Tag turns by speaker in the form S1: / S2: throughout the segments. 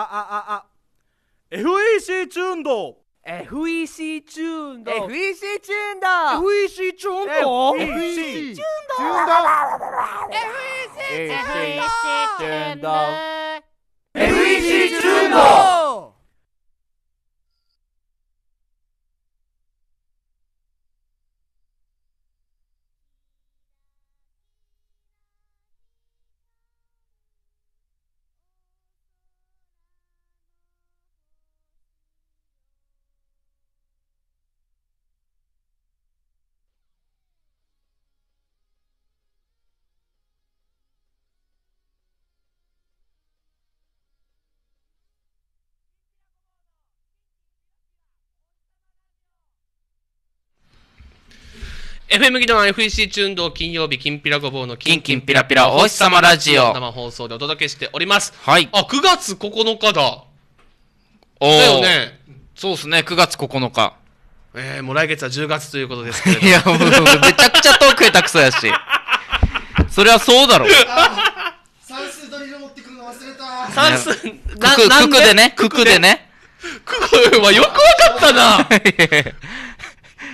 S1: あああ FEC チューンド FEC チューンド FEC チューンド FEC チューンド FEC チューンド FEC チューンド FEC チューンド FEC チューンド FM ギドの FEC チュ
S2: ーンド金曜日、金ピラごぼうの金金ピラピラお日様ラジオ。生放送でお届けしております。
S1: はい。あ、9月9日だ。おだよね。そうですね、9月9日。
S2: えー、もう来月は10月ということですけど
S1: いや、もう、めちゃくちゃ遠くへたくそやし。それはそうだろ。あ算数ドリル持ってくるの忘れた算数、くく、くくでね、くくでね。くくはよくわかったな。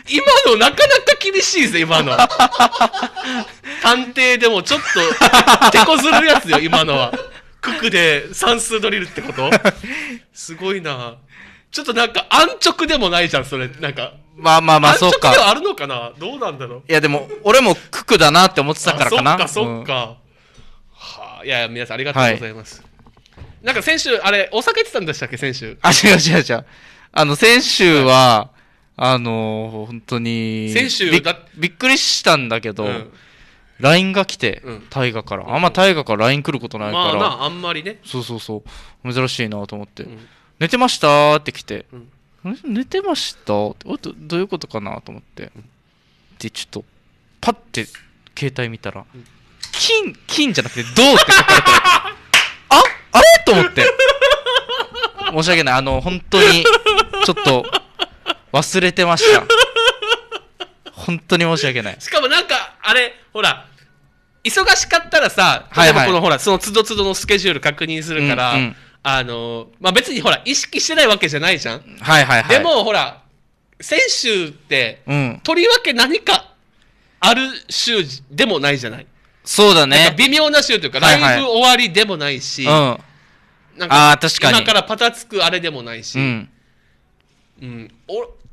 S1: 今のなかなか厳しいぜ、今の。
S2: 探偵でもちょっと、手こずるやつよ、今のは。九九で算数ドリルってことすごいな。ちょっとなんか安直で
S1: もないじゃん、それ。なんか。まあまあまあ、そうか。安直ではある
S2: のかなどうなんだろう。いやでも、
S1: 俺も九九だなって思ってたからかな。そっか、そっ
S2: か。はあ、いやいや、皆さんありがとうございます。はい、なんか先週、あれ、お酒ってたんでしたっけ、先週。あ、違う
S1: 違う違う。あの、先週は、はいあのー、本当に先週びっくりしたんだけど、うん LINE が来て、大河から、あんま大河から LINE 来ることないから、まあ、あんまりねそうそうそう珍しいなと思って、うん、寝てましたって来て、うん、寝てましたってどどういうことかなと思って、でちょっとパッて携帯見たら、金金じゃなくて銅って書かれて ああれと思って申し訳ないあの本当にちょっと忘れてました本当に申し訳ないし
S2: かもなんかあれほら忙しかったらさ例えこの、はいはい、
S1: ほらそのつどつどのスケジュール確
S2: 認するから、うんうん、あのまあ別にほら意識してないわけじゃないじゃん
S1: はいはいはいでも
S2: ほら選手って、うん、とりわけ何かある週でもないじゃないそうだね微妙な週というか、はいはい、ライブ終わりでもないし、うん、なんかあ確かに今からパタつくあれでもないし、うん、うん、お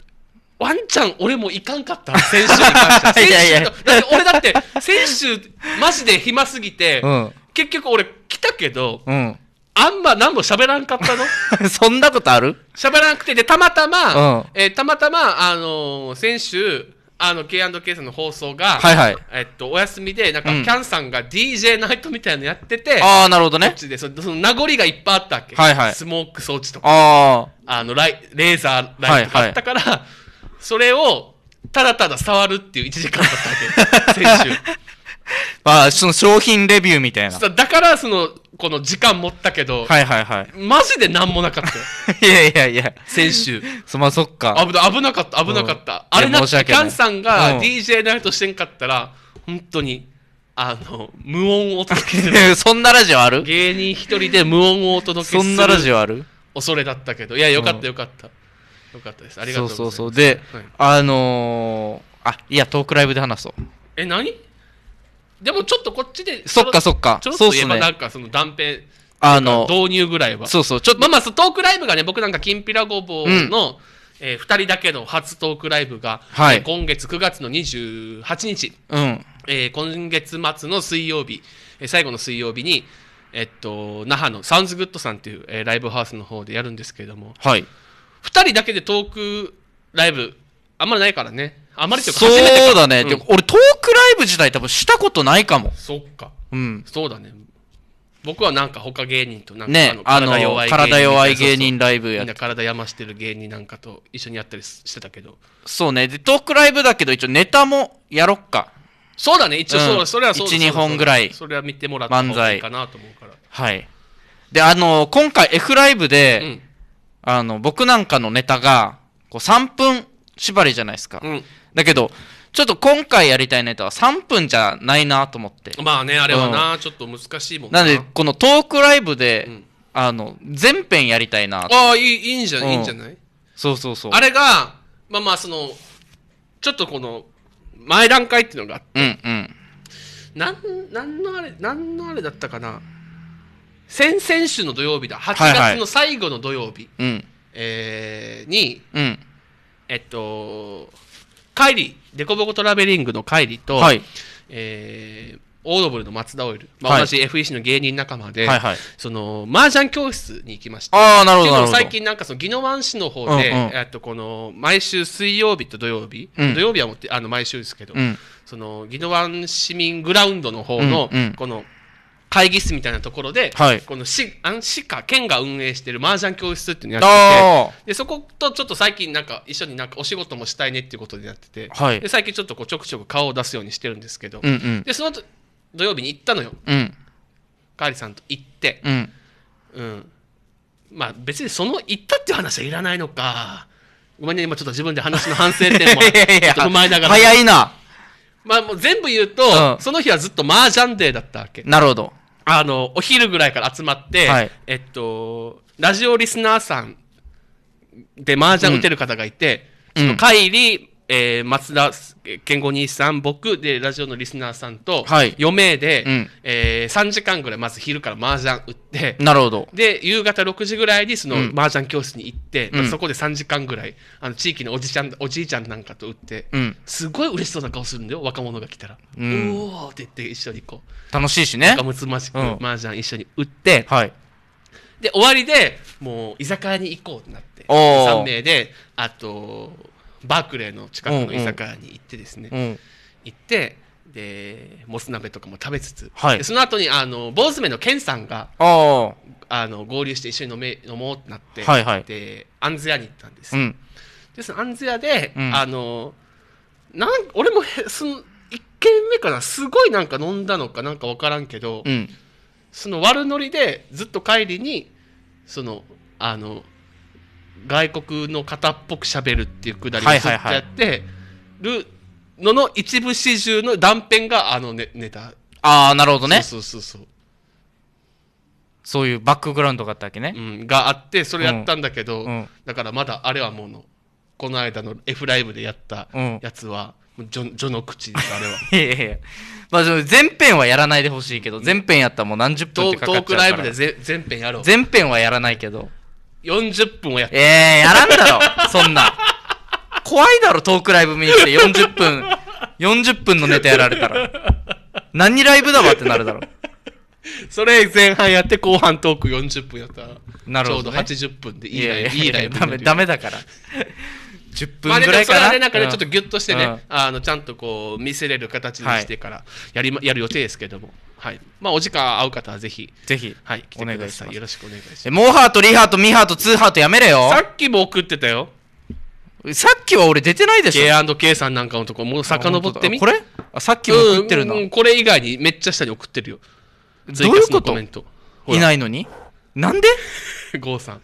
S2: ワンちゃん俺もいかんかった先週に関して いやいやだって俺だって先週マジで暇すぎて、うん、結局俺来たけど、うん、あんま何も喋らんかったの
S1: そんなことある
S2: 喋らなくてでたまたま、うん、えー、たまたまあのー、先週あの K&K さんの放送が、はいはい、えっと、お休みでなんか、うん、キャンさんが DJ ナイトみたいなのやっててああなるほどねでその名残がいっぱいあったわけ、はいはい、スモーク装置とかあのライレーザーライトがあったから、はいはいそれをただただ触るっていう1時間だったわけ 先
S1: 週まあその商品レビューみたいな
S2: だからそのこの時間持ったけどはいはいはいマジで何もなかった
S1: いやいやいや先週そまあそっか危なかった危なかった、うん、あれなってガンさんが
S2: DJ ナイトしてんかったら、うん、本当にあの無音を届ける そんなラジオある芸人一人で無音をお届けするそんなラジオある恐れだったけどいやよかったよかった、うんよかったですありがとうございますそうそうそうで、はい、
S1: あのー、あいやトークライブで話そう
S2: え何でもちょっとこっちでそっかそっかちょっと言えばなんかその断片あの導入ぐらいはそうそうちょっとまあまあトークライブがね僕なんかきんぴらごぼうの、うんえー、2人だけの初トークライブが、はい、今月9月の28日、うんえー、今月末の水曜日、えー、最後の水曜日に、えっと、那覇のサウンズグッドさんっていう、えー、ライブハウスの方でやるんですけれども、はい2人だけでトークライブ、あんまりないからね。あまりというか初めてかそうだね、うんで
S1: 俺トークライブ自体多分したことないかもそっか。うん
S2: そうだね。僕はなんか他芸人となんか、あの体弱い芸人ライブみいそうそうみんな体やましてる芸人なんかと一緒にやったりしてたけど。
S1: そうねでトークライブだけど一応ネタもやろっかそ
S2: うだね、一応そう、うんそれはそう一二本ぐらいそれは見てもらった方漫が才いいかなと思うか
S1: ら。はいであの今回 F ライブで、あの、僕なんかのネタが、こう3分縛りじゃないですか。うん、だけど、ちょっと今回やりたいネタは3分じゃないなと思って。まあね、あれはな、うん、ちょっ
S2: と難しいもんな。なんで、
S1: このトークライブで、うん、あの、全編やりたいなああ、いい、いいんじゃない、いいんじゃないそうそうそう。あれ
S2: が、まあまあ、その、ちょっとこの、前段階っていうのがあっ
S1: て、うんうん。
S2: なん、なんのあれ、なんのあれだったかな。先々週の土曜日だ8月の最後の土曜日、えに、えっと帰り、でこデコボコトラベリングの帰りと、はい、えー、オードブルの松田オイル、まあ、同じ FEC の芸人仲間で、はいはいはその麻雀教室に行きましてあなるほど最近なんかその宜野湾市の方で、うんうん、とこの毎週水曜日と土曜日、うん、土曜日はもってあの毎週ですけど、うん、その宜野湾市民グラウンドの方の、この、うんうん会議室みたいなところで、はい、この市あ市か県が運営してる麻雀教室っていうのやっててでそことちょっと最近なんか一緒になんかお仕事もしたいねっていうことになってて、はい、で最近ちょっとこうちょくちょく顔を出すようにしてるんですけど、うんうん、でその土曜日に行ったのよ、うん、カーリさんと行って、うん、うん、まあ別にその行ったっていう話はいらないのかごめんね今ちょっと自分で話の反省点も踏まえながら早いなまあもう全部言うと、うん、その日はずっと麻雀デーだったわけなるほどあの、お昼ぐらいから集まって、はい、えっと、ラジオリスナーさんで麻雀打てる方がいて、うん、その帰り、えー、松田健吾兄さん、僕で、ラジオのリスナーさんと、4名で、うん、えー、3時間ぐらい、まず昼から麻雀打って、なるほど。で、夕方6時ぐらいに、その、麻雀教室に行って、うんまあ、そこで3時間ぐらい、あの、地域のおじちゃん、おじいちゃんなんかと打って、うん、すごい嬉しそうな顔するんだよ、若者が来たら。うん、おーって言って、一緒にこ
S1: う。楽しいしね。むつましく、麻雀一緒に打って、はい。
S2: で、終わりで、もう、居酒屋に行こうってなって、3名で、あと、バークレーの近くの居酒屋に行ってですね、うんうん、行ってでもつ鍋とかも食べつつ、はい、その後にあの坊主めのケンさんがあの合流して一緒に飲め飲もうってなって、はいはい、でアンズ屋に行ったんです、うん、でそのアンズ屋で、うん、あのなん俺もその1軒目からすごいなんか飲んだのかなんか分からんけど、うん、その悪ノリでずっと帰りにそのあの外国の方っぽくしゃべるっていうくだりをずっとやってるのの一部始終の断片があのネネタああなるほどねそうそうそうそ
S1: うそういうバックグラウンドがあったわけね、うん、があってそれやったんだけど、うん
S2: だからまだあれはもうのこの間の F ライブでやったやつは、もう序の口ですあれは いやいや
S1: まあ前編はやらないでほしいけど前編やったらもう何十分っトてーかかっちゃうからークライブで
S2: ぜ編
S1: やろう全編はやらないけど40分をやってええー、やらんだろ、そんな。怖いだろ、トークライブ見に来て40分、40分のネタやられたら。何ライブだわってなるだろ。それ前半やって後半トーク
S2: 40分やったらなるほど、ね、ちょうど80分でいいライブ、いいライブダメだから10分ぐらいかな、まあ、れなんかね、うん、ちょっとギュッとしてね、うん、あのちゃんとこう見せれる形にしてからやり、ま、やる予定ですけども、はいまあ、お時間合う方はぜひぜひ、はい、来てくださいよろしくお願いしますモーハートリハートミハートツーハートやめれよさっきも送ってたよさっきは俺出てないでしょ K&K さんなんかのとこもう遡ってみこれあさっきも送ってるの、うん、これ以外にめっちゃ下に送ってるよどういうこといない
S1: のになん
S2: で郷さん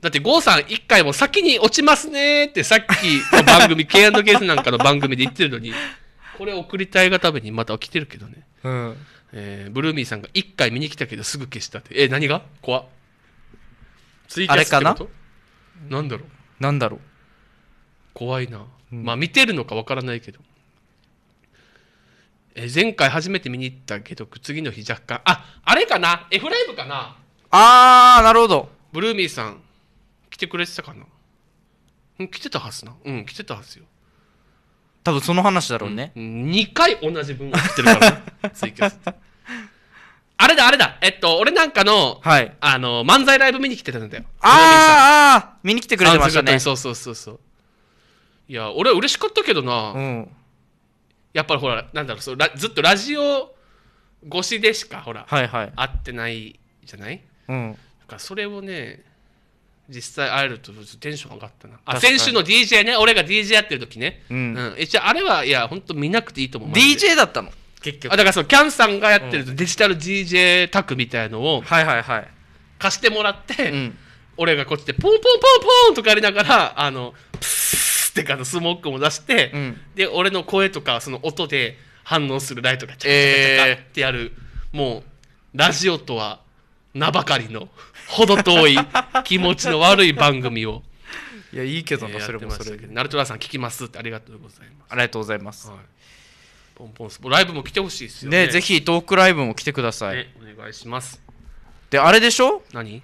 S2: だってゴーさん一回も先に落ちますねってさっきの番組 K&K なんかの番組で言ってるのに これ送りたいがためにまた起きてるけどね、うんえー、ブルーミーさんが一回見に来たけどすぐ消したってえー、何が怖っツイキなんだろうなんだろう怖いな、うん、まあ見てるのかわからないけどえ前回初めて見に行ったけど次の日若干ああれかな F ライブかなあーなるほどブルーミーさん来てくれてたかなうん来てたはずなうん来てたはずよ
S1: 多分その話だろうね、2
S2: 回同じ文を送てるからな あれだあれだえっと俺なんかの、はいあの漫才ライブ見に来てたんだよ
S1: ああ見に来てくれてましたねそうそうそうそ
S2: ういや俺嬉しかったけどな、うんやっぱりほらなんだろうそうラずっとラジオ越しでしかほら、はいはい会ってないじゃないうんだからそれをね実際会えるとテンション上がったなあ先週の DJ ね俺が DJ やってる時ね、うん、うん、一応あれはいや本当見なくていいと思う
S1: DJ だったの結局あだからその
S2: キャンさんがやってるデジタル DJ タクみたいのを、はいはいはい貸してもらって、うん、俺がこっちでポンポンポンポンとかやりながらあのプスってかのスモークも出して、うん、で俺の声とかその音で反応するライトがチャカチャカチャカってやる、えー、もうラジオとは名ばかりのほど遠い気持ちの悪い番組を。いや、いいけどな、それもそれで。ナルトラさん聞きますってありがとうございます。ありがとうございます。はい、
S1: ポンポンスポライ
S2: ブも来てほしいですよね。ね、ぜひト
S1: ークライブも来てください。
S2: お願いします。
S1: で、あれでしょ何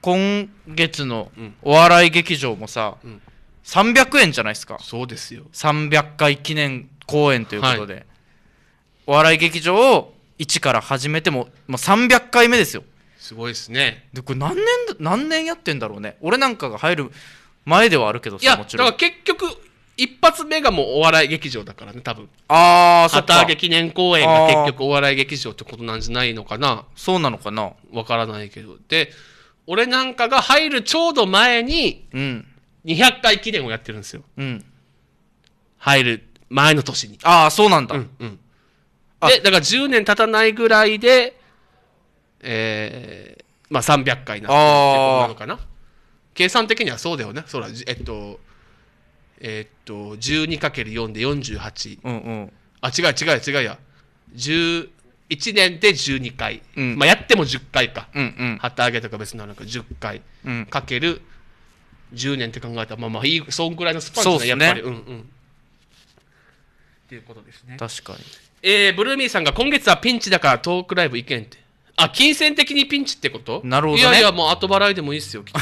S1: 今月のお笑い劇場もさ、うん、300円じゃないですか。そうですよ。300回記念公演ということで。はい、お笑い劇場を一から始めても、まあ、300回目ですよ。すごいですねでこれ何年何年やってんだろうね俺なんかが入る前ではあるけどさいやもちろんだから結局一発目がもうお笑い劇場だからね多分あ
S2: あそっか旗揚げ記念公演が結局お笑い劇場ってことなんじゃないのかなそうなのかなわからないけどで俺なんかが入るちょうど前にうん200回記念をやってるんですようん入る前の年にああそうなんだ、うんうんでだから10年経たないぐらいでえー、まあ300回ななのかな計算的にはそうだよねそらえっとえっと 12×4 で48、うんうん、あ違う違う違うや11年で12回、うん、まあやっても10回か、うんうん、旗揚げとか別なのか10回、かける10年って考えたらまあまあいいそんぐらいのスパンですねやっぱり、うんうんっていうことですね確かにえー、ブルーミーさんが今月はピンチだからトークライブ行けんってあ、金銭的にピン
S1: チってことなるほど、ね、いやいや、
S2: もう後払いでもいいですよ、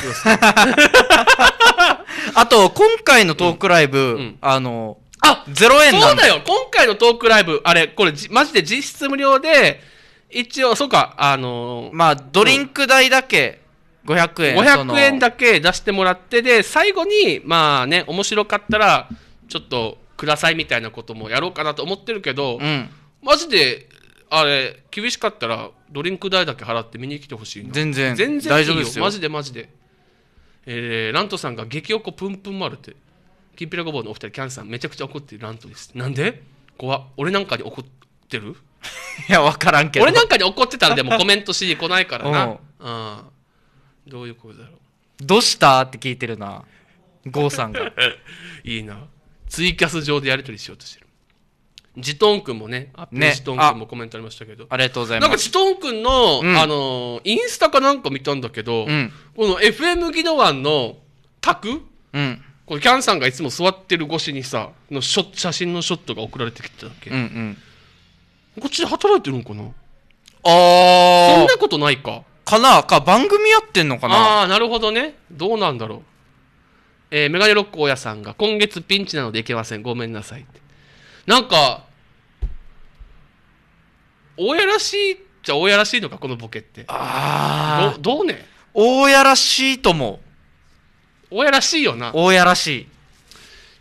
S1: あと、今回のトークライブ、うんうん、あの、あ、0円なんそうだよ
S2: 今回のトークライブ、あれ、これ、マジで実質無料で、一応、そうか、あのー、まあ、ドリンク代だけ、
S1: 500円。500円
S2: だけ出してもらって、で、最後に、まあね、面白かったら、ちょっと、くださいみたいなこともやろうかなと思ってるけど、うん、マジであれ厳しかったらドリンク代だけ払って見に来てほしい全然全然大丈夫ですよマジでマジでえー、ラントさんが激おこぷんぷん丸ってきんぴらごぼうのお二人キャンさんめちゃくちゃ怒ってるラントですなんで怖俺なん
S1: かに怒ってる いや分からんけど俺なんかに怒ってたらでも コメントしに来ないからな、うん、どういうことだろうどうしたって聞いてるな郷さんが い
S2: いなツイキャス上でやり取りしようとしてるジトン君もね、アップルジトン君もコメントありましたけど、ありがとうございます。なんかジトン君の、うんあのインスタかなんか見たんだけど、うんこの FM ギドワンの卓、うんこのキャンさんがいつも座ってる越しにさ、のショ写真のショットが送られてきてたっけ、うんうん
S1: こっちで働いてるのかなそあんな
S2: ことないか。
S1: かなか番組やってんのか
S2: なああー、なるほどね。どうなんだろう。えーメガネロック大家さんが今月ピンチなので行けません。ごめんなさいって。なんか、大やらしいっちゃ大やらしいのか、このボケって。あ
S1: あ。どうね大やらしいと思
S2: う。大やらしいよな。大やらしい。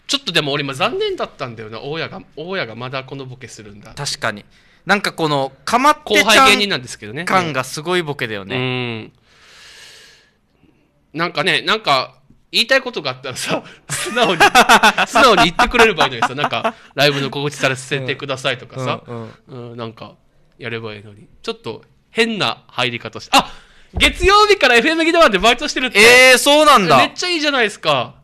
S2: ちょっとでも俺今残念だったんだよな、大家が、大家がまだこのボケす
S1: るんだ。確かに。なんかこの、かまってちゃん後輩芸人なんですけどね。感がすごいボケだよね。うん。なんかね、なんか、言いたいことがあったらさ、
S2: 素直に、素直に言ってくれればいいのにさ、なんか、ライブの告知させてくださいとかさ、うんうんうん、なんか、やればいいのに。ちょっと、変な入り方して、あ月曜日から FM ギワンでバイトしてるって。ええー、そうなんだ。めっちゃいいじゃないですか。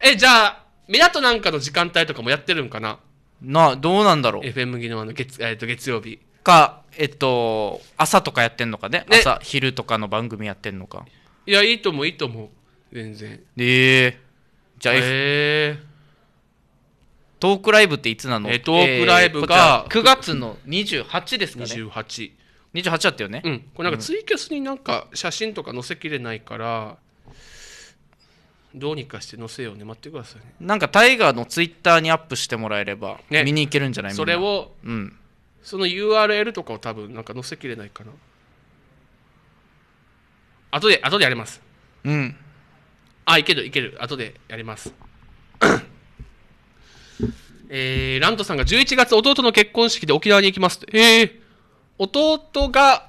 S2: え、じゃあ、港なんかの時間帯とかもやってるんかなな、
S1: どうなんだろう。FM ギワンの月、えっ、ー、と、月曜日。か、えっと、朝とかやってんのかね、ね、朝、昼とかの番組やってんのか。
S2: いや、いいと思う、いいと思う。全然
S1: ええじゃあ、えートークライブっていつなのえートークライブが9月の28ですかね28 28だったよね、うんこれなんかツイキャスになんか写真とか載せきれないから
S2: どうにかして載せようね待ってくださいね
S1: なんかタイガーのツイッターにアップしてもらえれば、ね見に行けるんじゃないなそれを
S2: うんその URL とかを多分なんか載せきれないかな後で後でやりますうんあ、いけるいける。後でやります。えー、ランドさんが11月弟の結婚式で沖縄に行きます。ええ弟が、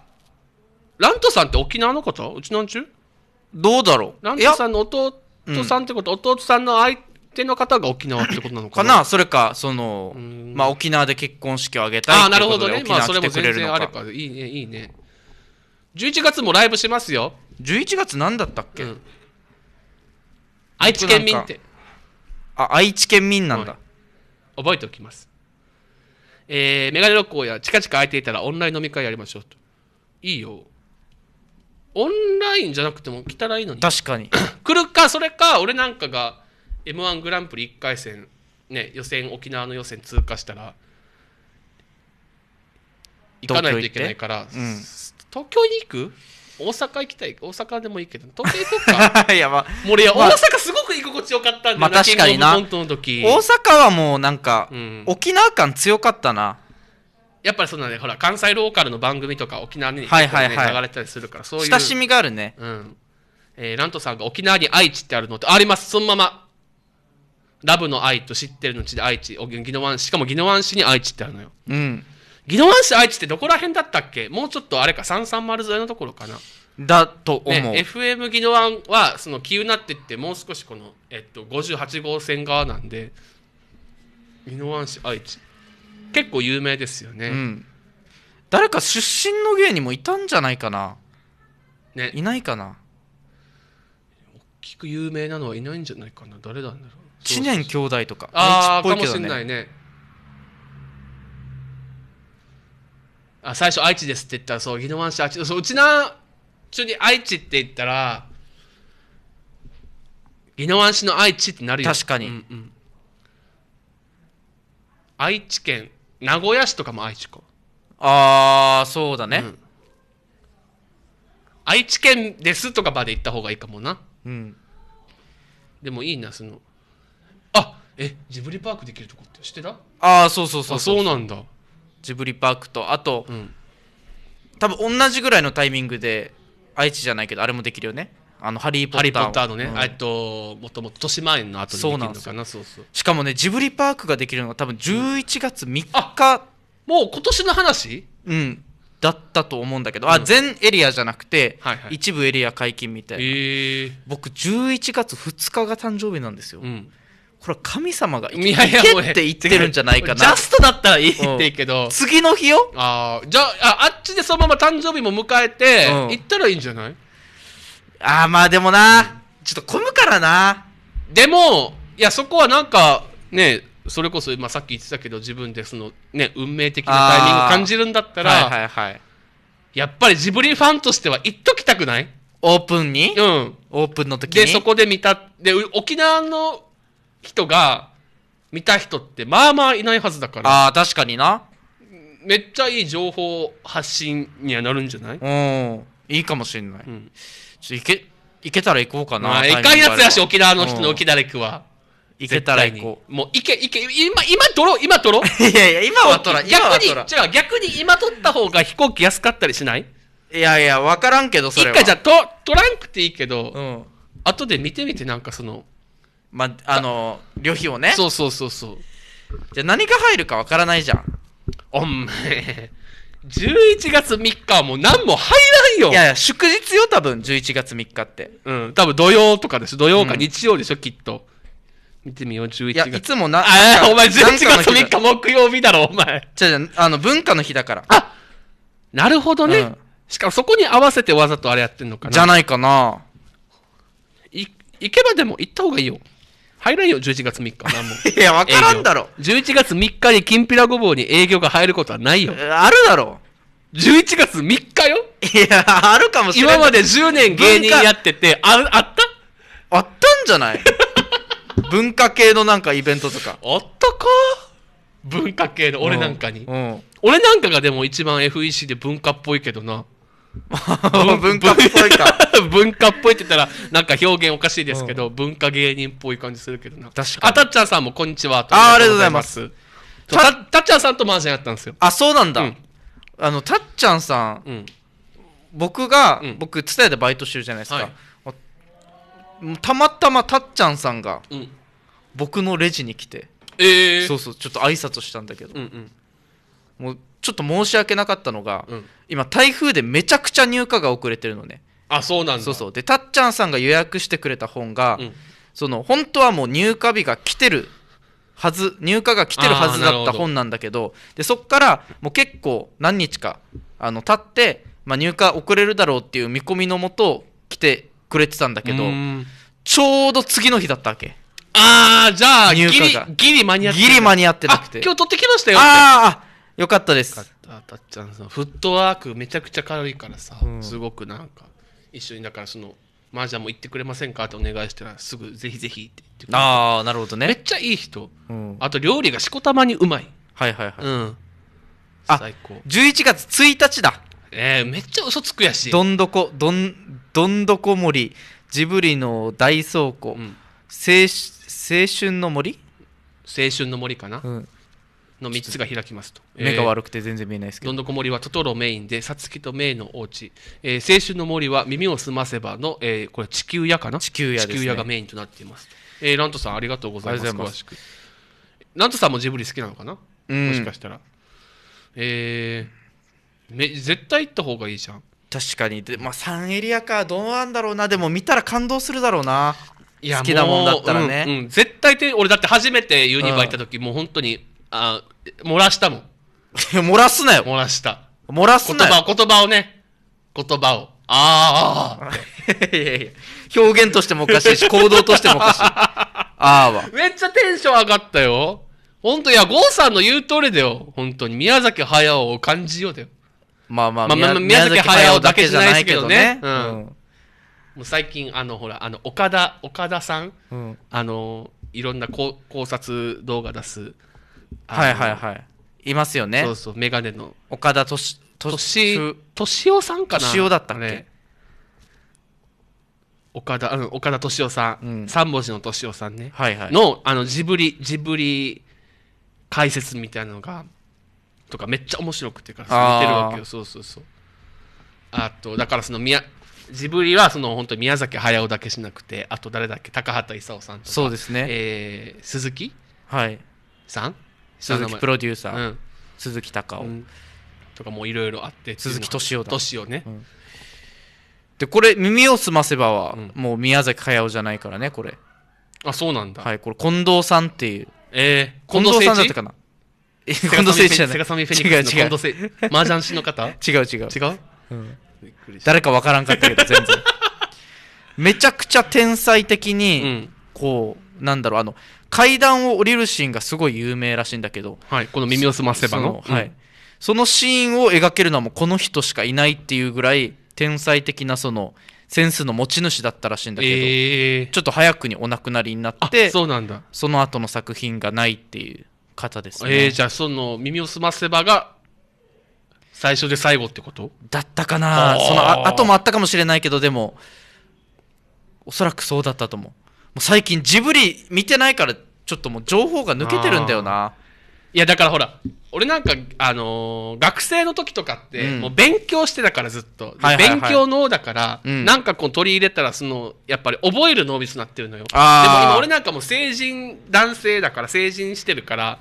S2: ラントさんって沖縄の方うちなんちゅうどうだろうラントさんの弟さんってこと、うん、弟さ
S1: んの相手の方が沖縄ってことなのかなかなそれか、その、まあ沖縄で結婚式を挙げたいああ、なるほどね。まあそれも全然あれ
S2: か。いいね、いいね。
S1: 11月もライブしますよ。11月何だったっけ、うん愛知県民ってあ愛知県民なんだ、は
S2: い、
S1: 覚えておきます
S2: えー、メガネロッや近々空いていたらオンライン飲み会やりましょうといいよオンラインじゃなくても来たらいいのに確かに 来るかそれか俺なんかが m 1グランプリ1回戦ね予選沖縄の予選通過したら行かないといけないから、東京うん、東京に行く大阪行きたい大阪でもいいけど東京行こ
S1: うか いやまあ俺、まあ、大阪
S2: すごく居心地よかったんだよ、まあ、確かにな大阪
S1: はもうなんか、うん、沖縄感強かったな
S2: やっぱりそうだねほら関西ローカルの番組とか沖縄に、ね、はいはいはい、流れたりするからそういう親しみがあ
S1: るねうん
S2: えー、ラントさんが沖縄に愛知ってあるのってありますそのままラブの愛と知ってるの地で愛知、宜野湾しかも宜野湾市に愛知ってあるのよ。うん。宜野湾市愛知ってどこら辺だったっけもうちょっとあれか三三丸沿いのところかな
S1: だと思う、ね、
S2: FM 宜野湾はその急になってってもう少しこの、えっと、58号線側なんで宜野湾市愛知
S1: 結構有名ですよね、うん、誰か出身の芸人もいたんじゃないかなねいないかな大きく有
S2: 名なのはいないんじゃななないか誰
S1: んだろう知念兄弟とかああ、かもしれない
S2: ねあ最初愛知ですって言ったら、そう、宜野湾市愛知、そう、うちな、中に愛知って言ったら、宜野湾市の愛知ってなるよ確かに、うんうん、愛知県、名古屋市とかも愛知か。ああ、そうだね、うん、愛知県ですとかまで行った方がいいかもな。うん。でもいいな、その。あえ、ジブリパークできるとこって知ってた
S1: ああ、そうそうそうそう。そうなんだ。ジブリパークとあと、うん、多分同じぐらいのタイミングで愛知じゃないけどあれもできるよねあのハリー・ポッターのね、えっともともと年前の後にできるのかなそうそうしかもねジブリパークができるのが多分11月3日、うん、もう今年の話うんだったと思うんだけど、うん、あ全エリアじゃなくて、はいはい、一部エリア解禁みたいな、えー、僕11月2日が誕生日なんですよ、うん、これ神様が生って言ってるんじゃないかなジャストだったらいいって言うけど、次の
S2: 日よあじゃああっちでそのまま誕生日も迎えて、行ったらいいんじゃないああまあでもなちょっと混むからなでもいやそこはなんかねそれこそ、まあ、さっき言ってたけど自分でその、ね、運命的なタイミング感じるんだったら、はいはいはい、やっぱりジブリファンとしては行っときたくないオープンにうんオープンの時にでそこで見たで沖縄の人が見た人ってまあまあいないはずだからああ、確かにな。めっちゃいい情報発信にはなるんじゃない、うん。いいかもし
S1: んない。うんちょ行け、行けたら行こうかな。まあ、いかんやつやし沖縄の人の沖縄くは行けたら行こ
S2: う。もう行け行け今今取ろう今取ろう いやいや、今は取らん。今は逆に取らう逆に今取った方が飛行機安かったりしない
S1: いやいや、分
S2: からんけど、そ一れは。回じゃあと取らんくていいけど、うん。後で見てみてなんかそのまあ、
S1: あの旅費をねそうそうそうそうじゃあ何が入るかわからないじゃんお前11月3日はもう何も入らんよいやいや祝
S2: 日よ多分11月3日ってうん多分土曜とかです土曜か日曜でしょ、うん、きっと見てみよう11月いやい
S1: つもなあお前11月
S2: 3日木曜日だろお前じゃ
S1: ああの文化の日だからあなるほどね、うん、しかもそこに合わせてわざとあれやってんのかなじゃないかない行けばでも行った方がいいよ
S2: 入らんよ、11月3日。何も。いや、わからんだろ。11月3日にきんぴらごぼうに営業が入ることはないよ。あるだろ。11月3日よいや、あるかもしれない。今まで10年芸人やって
S1: て、ああったあったんじゃない 文化系のなんかイベントとか。あったか文化系の俺なんかに、う
S2: んうん、俺なんかがでも一番 FEC で文化っぽいけどな。文化っぽいか 文化っぽいって言ったらなんか表現おかしいですけど、うん、文化芸人っぽい感じするけどな確かにあたっちゃんさんもこんにちはあありがとうございますたたっちゃんさんとマージャンやったん
S1: ですよあそうなんだ、うん、あのたっちゃんさん、うん、僕が、僕伝えでバイトしてるじゃないですか、はい、たまたまたっちゃんさんが、僕のレジに来て、えー、そうそうちょっと挨拶したんだけど、うんうんもうちょっと申し訳なかったのが、うん、今台風でめちゃくちゃ入荷が遅れてるのねあそうなんそうそうでたっちゃんさんが予約してくれた本が、うん、その本当はもう入荷日が来てるはず入荷が来てるはずだった本なんだけどでそこからもう結構何日かあの経って、まあ、入荷遅れるだろうっていう見込みのもと来てくれてたんだけどちょうど次の日だったわけああじゃあギリギリ間に合ってギリ間に合ってなくて今日取ってきましたよああよかったですた
S2: っちゃんさん、フットワークめちゃくちゃ軽いからさ、うん、すごくなんか一緒にだからその麻雀も行ってくれませんかってお願いしたらすぐぜひぜひって言って
S1: ああなるほどねめっちゃいい人、うん、あと料理がしこたまにうまいはいはいはい、うん、最高11月1日だえー、めっちゃ嘘つくやしどんどこどんどんどこ森ジブリの大倉庫、うん、青青春の森青春の
S2: 森かな、うんの3つが開きますと目が悪くて全然見えないですけど、えー、どんどこ森はトトロメインでさつきとメイのお家、えー、青春の森は耳をすませばの、えー、これ地球屋かな地球屋、ね、地球屋がメインとなっています、えー、ラントさんありがとうございます詳しくラントさんもジブリ好きなのかな、もしかしたらえー、め絶対行った方がいいじゃん確かにで、まあ、
S1: 3エリアかどうなんだろうなでも見たら感動するだろうな好きなもんだったらね、うん、うん、
S2: 絶対って俺だって初めてユニバ行った時、うん、もう本当にあ、
S1: 漏らしたもん。漏らすなよ。漏らした。漏らすなよ。言葉、言葉をね。言葉を。ああ いやいや表現としてもおかしいし、行動としてもおかしい。あ
S2: あは。めっちゃテンション上がったよ。ほんと、いや、郷さんの言う通りだよ。本当に。宮崎駿を感じようだよ。まあまあ、まあ、宮崎駿だけじゃないけどね。うん。うん、もう最近、あの、ほら、あの、岡田、岡田さん、うん、あの、いろんな考考察動画出す。はいはいはいいますよねそうそうメガネの岡田敏敏敏夫さんかな敏夫だったっけ岡田、うん、岡田敏夫さん、三、うん、文字の敏夫さんね、はいはい、のあのジブリジブリ解説みたいなのがとかめっちゃ面白くてから見てるわけよそうそうそうあとだからその宮ジブリはその本当宮崎駿だけしなくてあと誰だっけ高畑勲さんとかそうですね、えー、鈴木、はい、さん鈴木プロデューサー、うん、鈴木隆夫、うん、とかもいろいろあって鈴木敏夫だ敏夫ね、
S1: でこれ「耳をすませばは」もう宮崎駿じゃないからねこれあそうなんだはいこれ近藤さんっていうえー、近藤さんだったかな近藤誠一じゃない違う違うフェニック近藤師の方違う違う違う、誰か分からんかったけど全然 めちゃくちゃ天才的に、こうなんだろうあの階段を降りるシーンがすごい有名らしいんだけど、はい、この耳をすませばのはい、うん、そのシーンを描けるのはもうこの人しかいないっていうぐらい天才的なそのセンスの持ち主だったらしいんだけど、えー、ちょっと早くにお亡くなりになってそうなんだその後の作品がないっていう方ですね、えー、じゃあその耳をすませばが最初で最後ってことだったかなそのあ後もあったかもしれないけどでもおそらくそうだったと思うう最近ジブリ見てないからちょっともう情報が抜けてるんだよないやだからほら俺なんか、あ
S2: のー、学生の時とかって、うん、もう勉強してたからずっと、はいはいはい、勉強脳だから、うん、なんかこう取り入れたらそのやっぱり覚える脳みそになってるのよでも今俺なんかもう成人男性だから成人してるから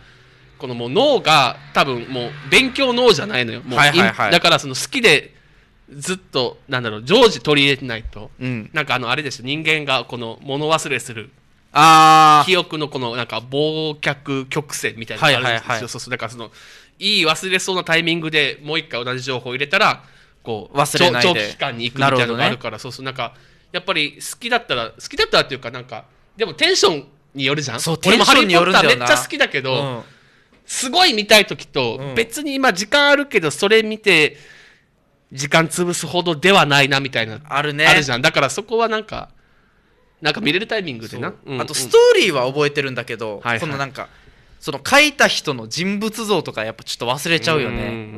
S2: このもう脳が多分もう勉強脳じゃないのよもう、はいはいはい、だからその好きでずっとなんだろう常時取り入れてないと、うん、なんかあのあれです人間がこの物忘れする
S1: あ
S2: 記憶のこのなんか忘却曲線みたいなのがあるんですよ、はいはいはい、そうそうだからそのいい忘れそうなタイミングでもう一回同じ情報を入れたらこう忘れ長期期間に行くみたいなのがあるから、ね、そうそうなんかやっぱり好きだったら好きだったらっていうかなんかでもテンションによるじゃんそうテンションによるんだめっちゃ好きだけど、うん、すごい見たい時と、うん、別に今時間あるけどそれ見て、時間潰すほどではないなみたいな
S1: あるねあるじゃんだからそこはなんかなんか見れるタイミングでな、うんうん、あとストーリーは覚えてるんだけど、はいはい、そのなんかその書いた人の人物像とかやっぱちょっと忘れちゃうよね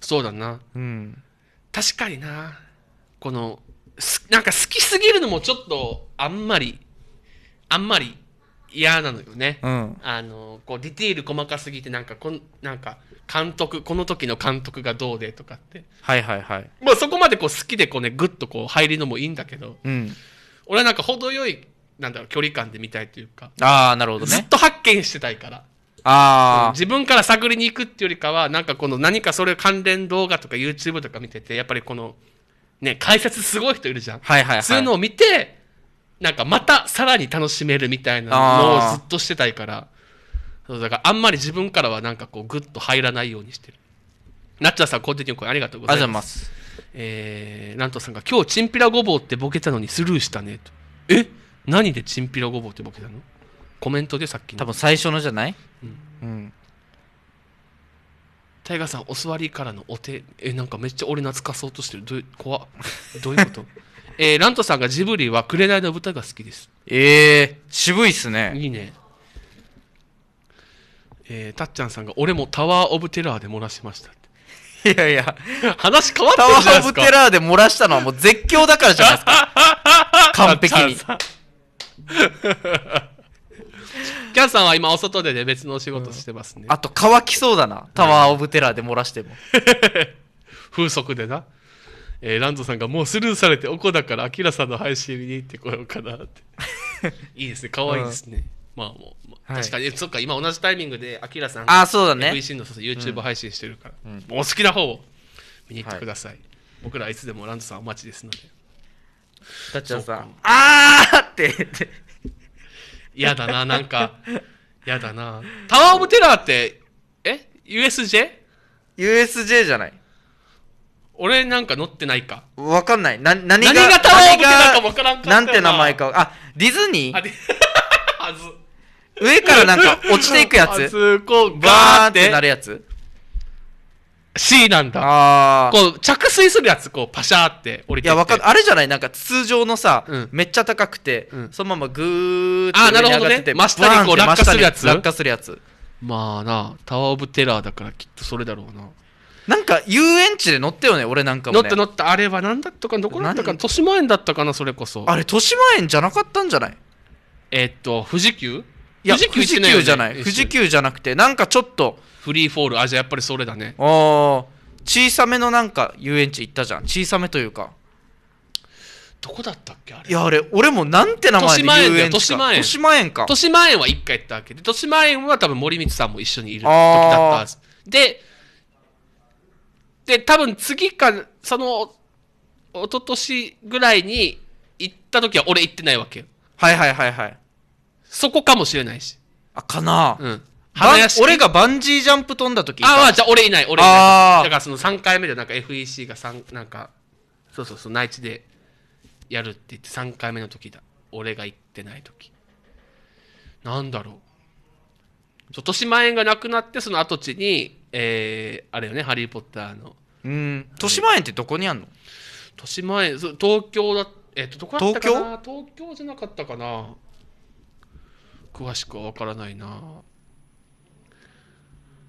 S1: そうだな、うん、
S2: 確かになこのなんか好きすぎるのもちょっとあんまりあんまり嫌なのよね、うん、あのこうディテール細かすぎてなんかこんなんか監督この時の監督がどうでとかって
S1: はいはいはい
S2: まあそこまでこう好きでこうねグッとこう入るのもいいんだけど、うん、俺はなんか程よいなんだろう距離感で見たいというか
S1: ああなるほどねずっ
S2: と発見してたいから
S1: あ、自
S2: 分から探りに行くっていうよりかはなんかこの何かそれ関連動画とか YouTube とか見ててやっぱりこのね解説すごい人いるじゃん、はいはいはい、そういうのを見てなんかまたさらに楽しめるみたいなのをずっとしてたいからそうだからあんまり自分からはなんかこうグッと入らないようにしてるなっちゃんさんィンコに声ありがとうございますえー、なんとさんが今日チンピラごぼうってボケたのにスルーしたねとえ何でチンピラごぼうってボケたのコメントでさ
S1: っきの多分最初のじゃないうん、うん
S2: タイガーさんお座りからのお手えなんかめっちゃ俺懐かそうとしてるどう怖っどういうこと えー、ラントさんがジブリは「紅の豚」が好きですえー、渋いっすねいいねえー、たっちゃんさんが俺もタワー・オブ・テラーで漏らしましたいやいや、話変わったタワー・オブ・テラーで漏らしたのはもう絶
S1: 叫だからじゃないですか。完璧に。
S2: キャンさんは今お外でね別のお仕事してますね、うん、あと
S1: 乾きそうだなタワ
S2: ー・オブ・テラーで漏らしても 風速でな、えー、ランドさんがもうスルーされておこだからアキラさんの配信にってこようかなって いいですね可愛いですね、うんまあもう、はい確かに、そっか、今同じタイミングで、アキラさんあそうだね VC のそうそう YouTube 配信してるから、うんもうお好きな方を見に行ってください。僕らいつでもランドさんお待ちですので。タッチャーさんあーって言って嫌だな、なんか、嫌だな。タワーオブテラーって、え ?USJ?
S1: USJ じゃない俺なんか乗ってないか。わかんないな何が何がタワーオブテラーかわからんかな何て名前かあディズニーあ、はず。上からなんか落ちていくやつそこ、バーってなるやつ
S2: C なんだ。あ
S1: あ。こう、着水するやつ、こう、パシャーって降りいてや、わかる。あれじゃないなんか通常のさ、うんめっちゃ高くて、うんそのままぐーってあ上に上がっててなるほどね真下にこう落下するやつ落下するやつ。
S2: まあな、タワーオブテラーだからきっとそ
S1: れだろうな。なんか遊園地で乗ったよね、俺なんか乗ってた乗
S2: った、あれは何だったか、どこだったかな、な豊島園だったかな、それこそ。あれ、
S1: 豊島園じゃなかったんじゃないえーっと、富士急や、富士急じゃない。富士急じゃなくて、なんかちょっと。フリーフォール、あ、じゃやっぱりそれだね。あ小さめのなんか遊園地行ったじゃん。小さめというか。どこだったっけあれいやあれ俺もなんて名前で言うんですか豊島園か豊島園は1
S2: 回行ったわけで豊島園は多分森光さんも一緒にいる時だったはずでで多分次かその一昨年ぐらいに行った時は俺行っ
S1: てないわけはいはいはいはいそこかもしれないし。あ、かなうん。花俺がバンジージャンプ飛んだ時ああ、じゃあ俺いない、俺いない。だか
S2: らその3回目でなんか FEC が三なんか、そうそうそう、内地でやるって言って3回目の時だ。俺が行ってない時。なんだろう。ちょっとしまえんがなくなって、その跡地に、えー、あれよね、ハリー・ポッターの。うん豊島園ってどこにあんのとしまえん、そう東京だ、えっと、どこだったかな東京じゃなかったかな。詳しくは分からないな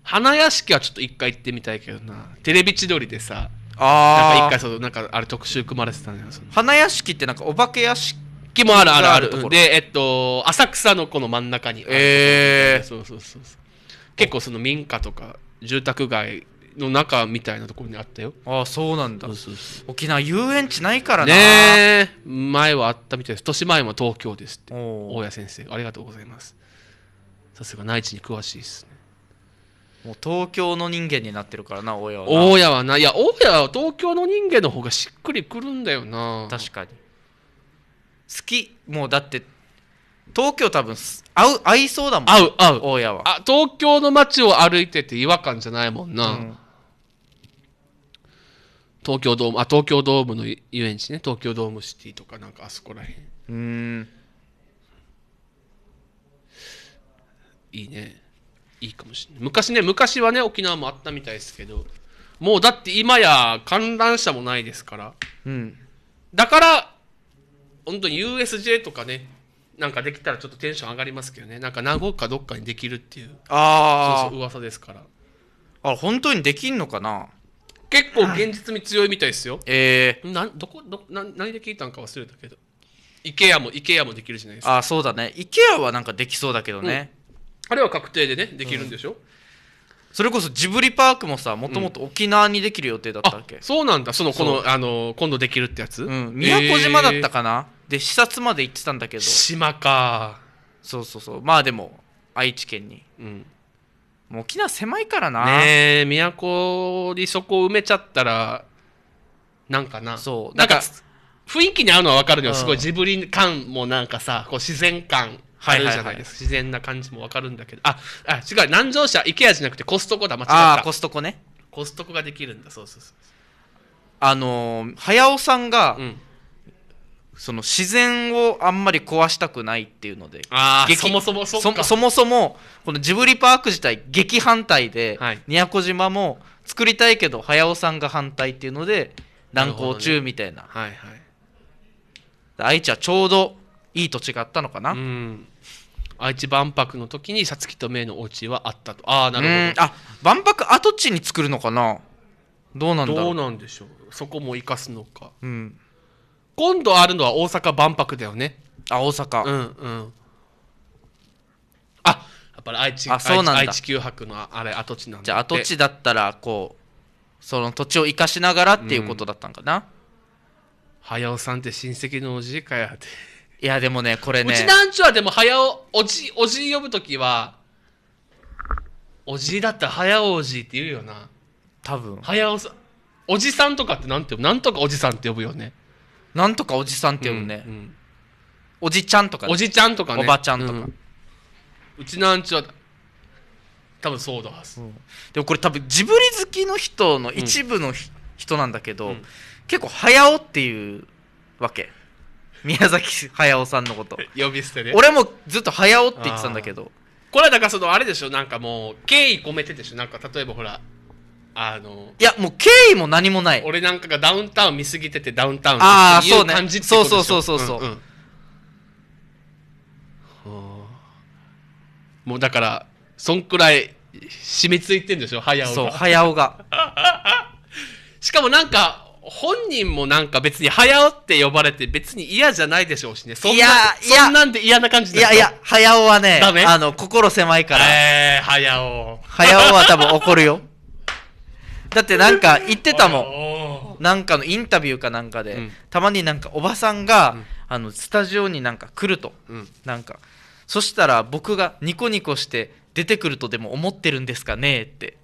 S2: 花屋敷はちょっと一回行ってみたいけどなテレビ千鳥でさなんか一回そのなんかあれ特集組まれてたのよその花屋敷ってなんかお化け屋敷もあるあるあるあるでえっと浅草のこの真ん中にええそうそうそうそう結構その民家とか住宅街の中みたいなところにあったよああそうなんだそうそう
S1: そう沖縄遊園地ないからなね
S2: え前はあったみたいです年前も東京ですって大家先生ありがとうございます
S1: さすが内地に詳しいですねもう東京の人間になってるからな大家は大家
S2: はないや大家は東京の人間の方がしっ
S1: くりくるんだよな確かに好きもうだって東京多分
S2: 合う合いそうだもん合う合う大家はあ東京の街を歩いてて違和感じゃないもんな、うん東京ドーム、あ、東京ドームの遊園地ね、東京ドームシティとか、なんかあそこらへん。うん。いいね。いいかもしれない。昔ね、昔はね、沖縄もあったみたいですけど、もうだって今や観覧車もないですから。うん。だから、本当に USJ とかね、なんかできたらちょっとテンション上がりますけどね、なんか名古屋かどっかにできるっていう、ああ、そうそう噂ですから。あ、本
S1: 当にできんのかな
S2: 結構現実味強いみたいですよ。
S1: ええー、など
S2: こどな何で聞いたんか忘れたけど。IKEA も IKEA もできるじゃないですか。あ
S1: そうだね。IKEA はなんかできそうだけどね。うん、あれは確定でねできるんでしょ。うん、それこそジブリパークもさもともと沖縄にできる予定だったっけ、うん、そうなんだそのこのあの今度できるってやつ、うん、宮古島だったかな、えー、で視察まで行ってたんだけど島かそうそうそうまあでも愛知県に、うん、もう沖縄狭いからなねえ都にそこを埋めちゃったらなんかなそうなんか
S2: 雰囲気に合うのは分かるよ、すごいジブリ感もなんかさこう自然感あるじゃないですか、自然な感じも分かるんだけどああ違う南城市は i k じゃなくてコストコだ間違ったあコストコねコストコができるんだそうそうそう
S1: あのー、早尾さんが、うんその自然をあんまり壊したくないっていうのでそもそもそそもそもこのジブリパーク自体激反対で、はい、宮古島も作りたいけど早尾さんが反対っていうので難航中みたいな、ね、はいはい、愛知はちょうどいい土地があったのかな
S2: 愛知万博の時にさつきとめいのお家はあったとああなるほどあ万博跡地に作るのかなどうなんだろうどうなんでしょうそこも生かすのかうん今度あるのは大阪万博だよねあ大阪うんうんあやっぱり愛知あそうなんだ愛知九博のあれ跡地なんだじゃあ跡地だ
S1: ったらこうその土地を生かしながらっていうことだったんかな、早尾さんって親戚のおじいかやっていやでもねこれねうちな
S2: んちゅはでも早尾おじおじい呼ぶときはおじいだったら早尾おじいって言うよな多分早尾さんおじさんとかってなんて呼ぶなんとかおじさんって呼ぶよね
S1: なんとかおじさんって呼ぶね、うんうん、おじちゃんとかおじちゃんとかねおばちゃんとか、うん、うちなんちは多分そうだはず、うん、でもこれ多分ジブリ好きの人の一部の、うん、人なんだけど、結構早尾っていうわけ宮崎駿さんのこと 呼
S2: び捨てで俺もずっと早尾って言ってたんだけどこれはだからそのあれでしょなんかもう敬意込めてでしょなんか例えばほらあの
S1: いやもう経緯も何もない
S2: 俺なんかがダウンタウン見すぎててダウンタウンああそうそうそうそうそうそう、うんうんもうだからそんくらい染みついてんでしょ早尾がそう早尾が しかもなんか本人もなんか別に早尾って呼ばれて別に嫌じゃないでしょうしねそんな
S1: そんなんで嫌な感じいやいや早尾はねあの心狭いからえー、早尾早尾は多分怒るよ だってなんか言ってたもんなんかのインタビューかなんかで、うん、たまになんかおばさんが、うん、あのスタジオになんか来ると、うん、なんかそしたら僕がニコニコして出てくるとでも思ってるんですかねって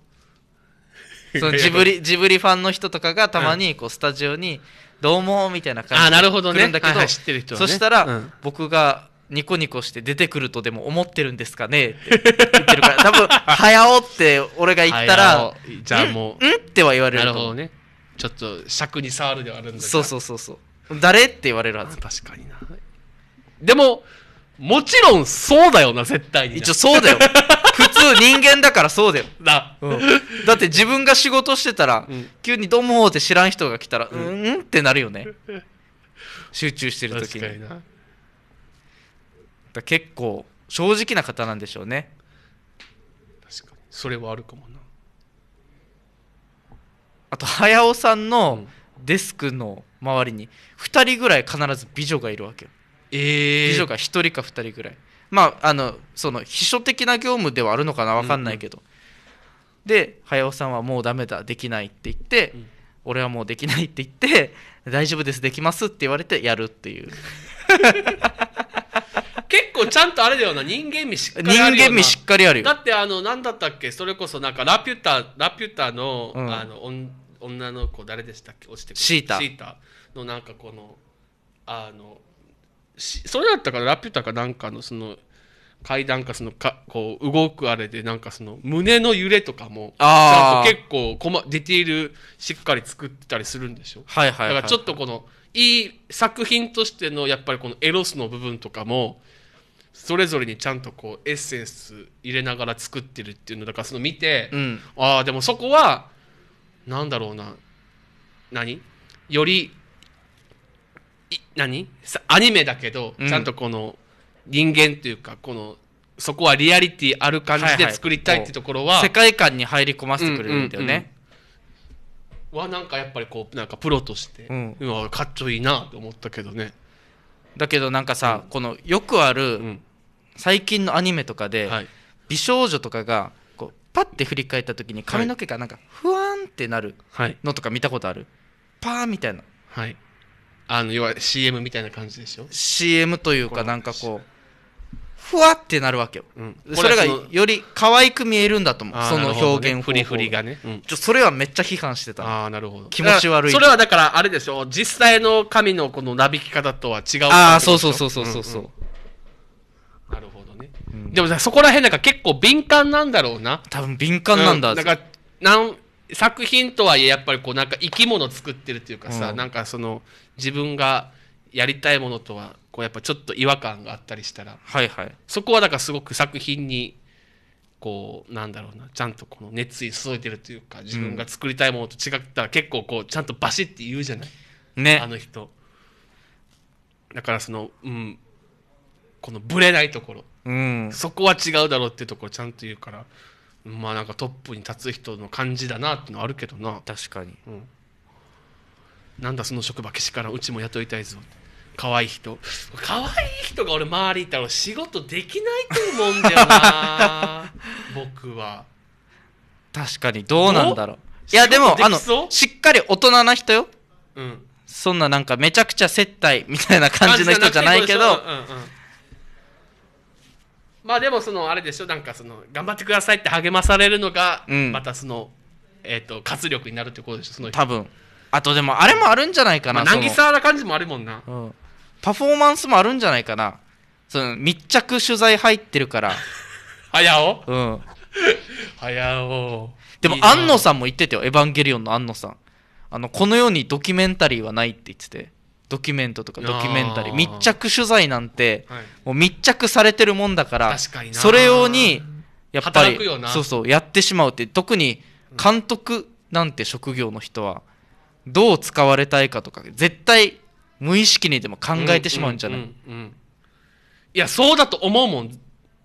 S1: そのジブリジブリファンの人とかがたまにこうスタジオに「どうも」みたいな感じで来るんだけど、ねそしたら僕がニコニコして出てくるとでも思ってるんですかねって言ってるから 多分「早お」って俺が言ったら「じゃあもう」んっては言われるなるほどねちょっと
S2: 尺に触るではあるんだけどそうそうそうそう誰って言われるはず確かになでももちろんそうだよな
S1: 絶対に一応そうだよ普通人間だからそうだよ うん、だって自分が仕事してたら、うん、急に「どうも」って知らん人が来たら「うん?」ってなるよね集中してる時に確かになか結構正直な方なんでしょうね確かにそれはあるかもなあと早尾さんのデスクの周りに2人ぐらい必ず美女がいるわけよ、えー、美女が1人か2人ぐらいまああのその秘書的な業務ではあるのかな分かんないけど、うんうん、で早尾さんはもうダメだできないって言って、うん、俺はもうできないって言って大丈夫ですできますって言われてやるっていう
S2: 結構ちゃんとあれだよな人間味しっかりある人間味しっかりあるよだってあの何だったっけそれこそなんかラピュタラピュタの,、うん、あの女の子誰でしたっけ落ちてくるシータシータのなんかこのあのそれだったからラピュタかなんかのその階段かそのかこう動くあれでなんかその胸の揺れとかもあ結構こ、ま、ディティールしっかり作ってたりするんでしょ、はいはい、はい、だからちょっとこのいい作品としてのやっぱりこのエロスの部分とかもそれぞれにちゃんとこうエッセンス入れながら作ってるっていうのだからその見て、うん、ああでもそこはなんだろうな何よりい何アニメだけど、うん、ちゃんとこの人間というかこのそこはリアリティある感じで作りたいってところは、はいはい、世界観に入り込ませてくれるんだよね、うんうんうん、はなんかやっぱりこうなんかプロとして、うん、うわかっちょいいなと
S1: 思ったけどねだけどなんかさ、うん、このよくある、うん最近のアニメとかで、美少女とかがこうパッて振り返った時に髪の毛がなんかふわんってなるのとか見たことある、パーみたいな、はい、あの要は CM みたいな感じでしょ CM というかなんかこうふわってなるわけよ、うん、それがより可愛く見えるんだと思うその表現、ね、フリフリがね、うん、ちょそれはめっちゃ批判してたあなるほど気持ち悪いそれ
S2: はだからあれでしょ実際の神のこのなびき方とは違うああそうそうそうそうそうそう、うんうんなるほどね、うん、でもそこら辺なんか結構敏感なんだろうな多分敏感なんだ、うん、かなん作品とはいえやっぱりこうなんか生き物作ってるっていうかさ、うん、なんかその自分がやりたいものとはこうやっぱちょっと違和感があったりしたら、はいはい、そこはだからすごく作品にこうなんだろうなちゃんとこの熱意注いでるというか自分が作りたいものと違ったら結構こうちゃんとバシッて言うじゃない、ね、あの人だからそのうんこのぶれないところ、うん、そこは違うだろうっていうところちゃんと言うからまあなんかトップに立つ人の感じだなってのはあるけどな確かに、うん、なんだその職場けしからうちも雇いたい
S1: ぞ可愛い人
S2: 可愛い人が俺周りいたら仕事できないと思うんだよな
S1: 僕は確かにどうなんだろういやでもあのしっかり大人な人よ、うん、そんななんかめちゃくちゃ接待みたいな感じの人じゃないけど、うんうん、ま
S2: あでもそのあれでしょなんかその頑張ってくださいって励まされるのが、うん、またその、えーと、活力になるってことでしょその
S1: 多分あとでもあれもあるんじゃないかな、まあ、渚
S2: な感じもあるもん
S1: な、うん、パフォーマンスもあるんじゃないかなその密着取材入ってるから 早尾うん 早尾でも安野さんも言ってたよ「エヴァンゲリオン」の安野さんあのこの世にドキュメンタリーはないって言っててドキュメントとかドキュメンタリー密着取材なんて、もう密着されてるもんだからそれ用にやっぱりそうそうやってしまうって特に監督なんて職業の人はどう使われたいかとか絶対無意識にでも考えてしまうんじゃない、うんうんうん
S2: うん、いやそ
S1: うだと思うもん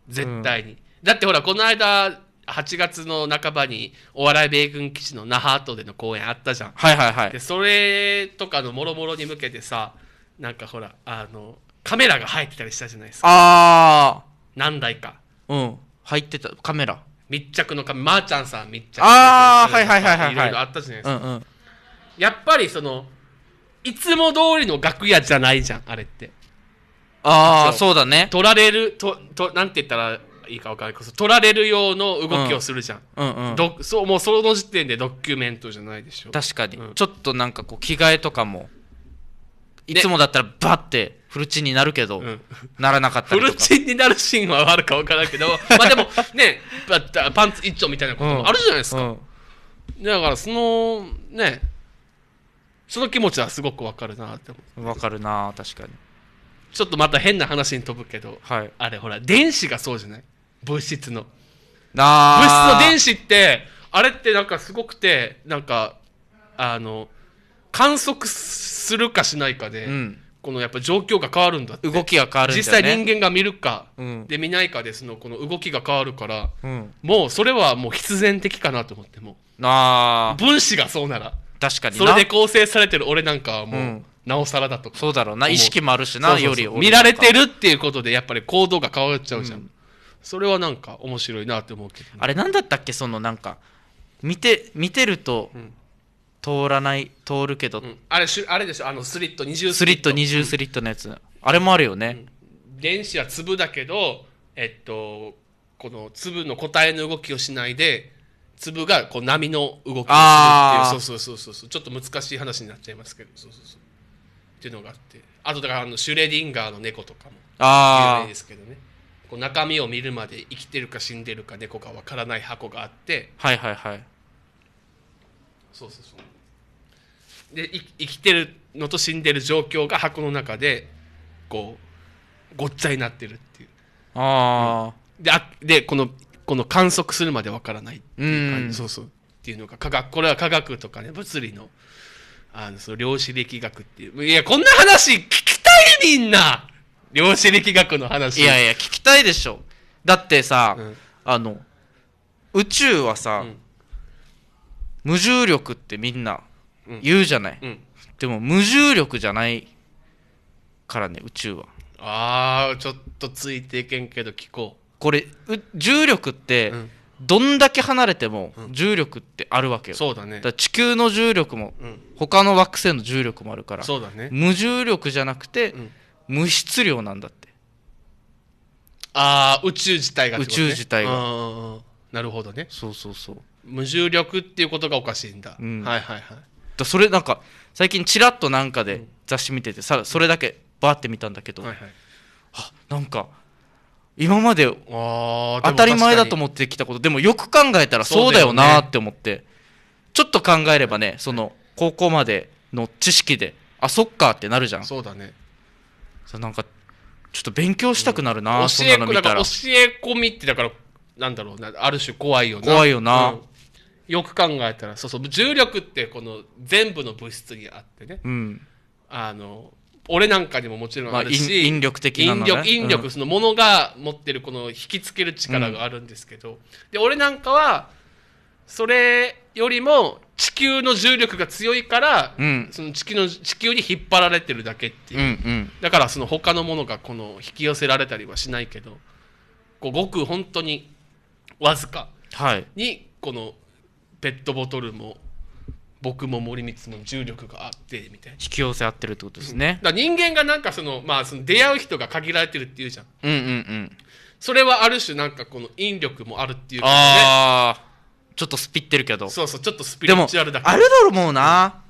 S1: 絶
S2: 対に、うん、だってほらこの間8月の半ばにお笑い米軍基地の那覇跡での公演あったじゃん。はいはいはい。で、それとかのもろもろに向けてさ、なんかほら、あの、カメラが入ってたりしたじゃないですか。ああ。何台か。
S1: うん。入ってた、カメラ。
S2: 密着のカメラ、まー、あ、ちゃんさん密着ああ、はいはいはいはい。いろいろあったじゃないですか。うんうん、やっぱりその、いつも通りの楽屋じゃないじゃん、あれって。ああ、そうだね。取られる、と、と、なんて言ったら、いいか分からないけど取られる用の動きをするじゃん、うんうんうん、そうもうその時点でド
S1: キュメントじゃないでしょ確かに、うん、ちょっとなんかこう着替えとかもいつもだったらバッてフルチンになるけど、ならなかったりとかフルチンになるシーンはある
S2: か分からんけど まあでもねパンツ一丁みたいなこともあるじゃないですか、うんうん、だからそのねその気持ちはすごく分かるなって思分かるな確かにちょっとまた変な話に飛ぶけど、はい、あれほら電子がそうじゃない物質の
S1: 物質の電
S2: 子ってあれってなんかすごくてなんかあの観測するかしないかで、うん、このやっぱ状況が変わるんだって動きが変わるんだ、ね、実際人間が見るか、で見ないかでそのこの動きが変わるから、うん、もうそれはもう必然的かなと思ってもあ分子がそうなら
S1: 確かにそれで
S2: 構成されてる俺なんかはもう、なおさらだとそうだろうな意識もあるしなより見られてるっていうことでやっぱり行動が変わっちゃうじゃん、うん、
S1: それはなんか面白いなって思うけど、ね、あれ何だったっけそのなんか見て見てると通らない、通るけど、うん、
S2: あれあれでしょあのスリット20スリ
S1: ット二重スリットのやつ、うん、あれもあるよね、
S2: うん、電子は粒だけどえっとこの粒の答えの動きをしないで粒がこう波の動きをするっていうそうそうそうそうちょっと難しい話になっちゃいますけどそうそうそうっていうのがあってあとだからあのシュレディンガーの猫とかも有名ですけどねこう中身を見るまで生きてるか死んでるか猫かわからない箱があって
S1: はいはいはい
S2: そうそうそうで生きてるのと死んでる状況が箱の中でこうごっちゃになってるっていうあ、うん、であでこのこの観測するまでわからないっていう感じそうそうっていうのが科学これは科学とかね物理のあのその量子力学っていういやこんな話
S1: 聞きたいみんな量子力学の話いやいや聞きたいでしょだってさ、うん、あの宇宙はさ、うん、無重力ってみんな
S2: 言うじゃない、うん、
S1: でも無重力じゃないからね宇宙は
S2: あーちょっとついていけんけど聞こ
S1: うこれ重力ってどんだけ離れても重力ってあるわけよ、そうだねだ地球の重力も他の惑星の重力もあるから、そうだね無重力じゃなくて、うん無質量なんだってああ宇宙自
S2: 体が、ね、宇宙自体が
S1: なるほどねそうそうそう
S2: 無重力っていうことがおか
S1: しいんだ、うん、はいはいはいだそれなんか最近ちらっとなんかで雑誌見ててさそれだけバーって見たんだけど、はいはい、あなんか今まで当たり前だと思ってきたことでもよく考えたらそうだよなって思って、ね、ちょっと考えればねその高校までの知識であそっかってなるじゃんそうだねなんかちょっと勉強したくなるな、うん、教えそんなの教
S2: え込みってだからなんだろうなある種怖いよな怖いよな、うん、よく考えたらそうそう重力ってこの全部の物質にあってね、うん、あの俺なんかにももちろんあるし、まあ、引力的な、ね、引力引力そのものが持ってるこの引きつける力があるんですけど、で俺なんかはそれよりも地球の重力が強いから、うん、その地球の地球に引っ張られてるだけっていう、うんうん、だからその他のものがこの引き寄せられたりはしないけどこうごく本当にわずかにこのペットボトルも僕も森光も重力があってみたいな引
S1: き寄せ合ってるってことですね、うん、
S2: だ人間がなんかその,、まあ、その出会う人が限られてるっていうじゃん,、
S1: うんうんうん、
S2: それはある種なんかこの引力もあるっていう
S1: かねちょっとスピってるけどそうそうちょっとスピリチュアルだけどあるだろうもうな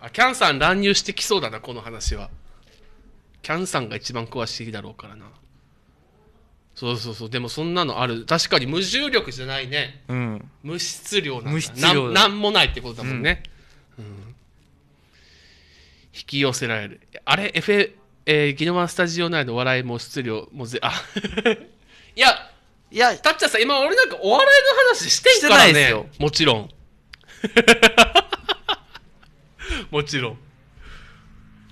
S2: あキャンさん乱入してきそうだなこの話はキャンさんが一番詳しいだろうからなそうそうそうでもそんなのある確かに無重力じゃないね、うん、無質量なんだ無質量なんもないってことだもんね、うん、うん、引き寄せられるあれ FA えー、ギノマスタジオ内の笑いも質量もぜあ いやいや、たっちゃんさ今俺なんかお笑いの話してんからね。してないですよ。もちろん。もちろん。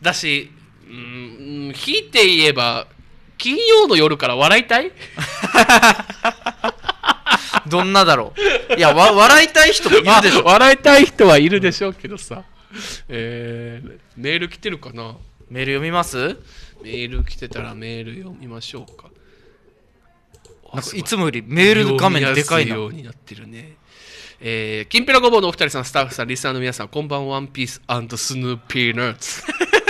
S2: だし、うん、ひいて言えば、金曜の夜から笑いたい どんなだろ
S1: う。いや、わ笑いたい人もいるでしょ。笑
S2: いたい人はいるでしょうけどさ。えー、メール来てるかなメール読みますメール来てたらメール読みましょうか。
S1: なんかいつもよりメール画面でかいな。ようになって
S2: るね。えー、きんぴらごぼうのお二人さん、スタッフさん、リスナーの皆さん、こんばんは、ワンピーススヌーピーナッツ。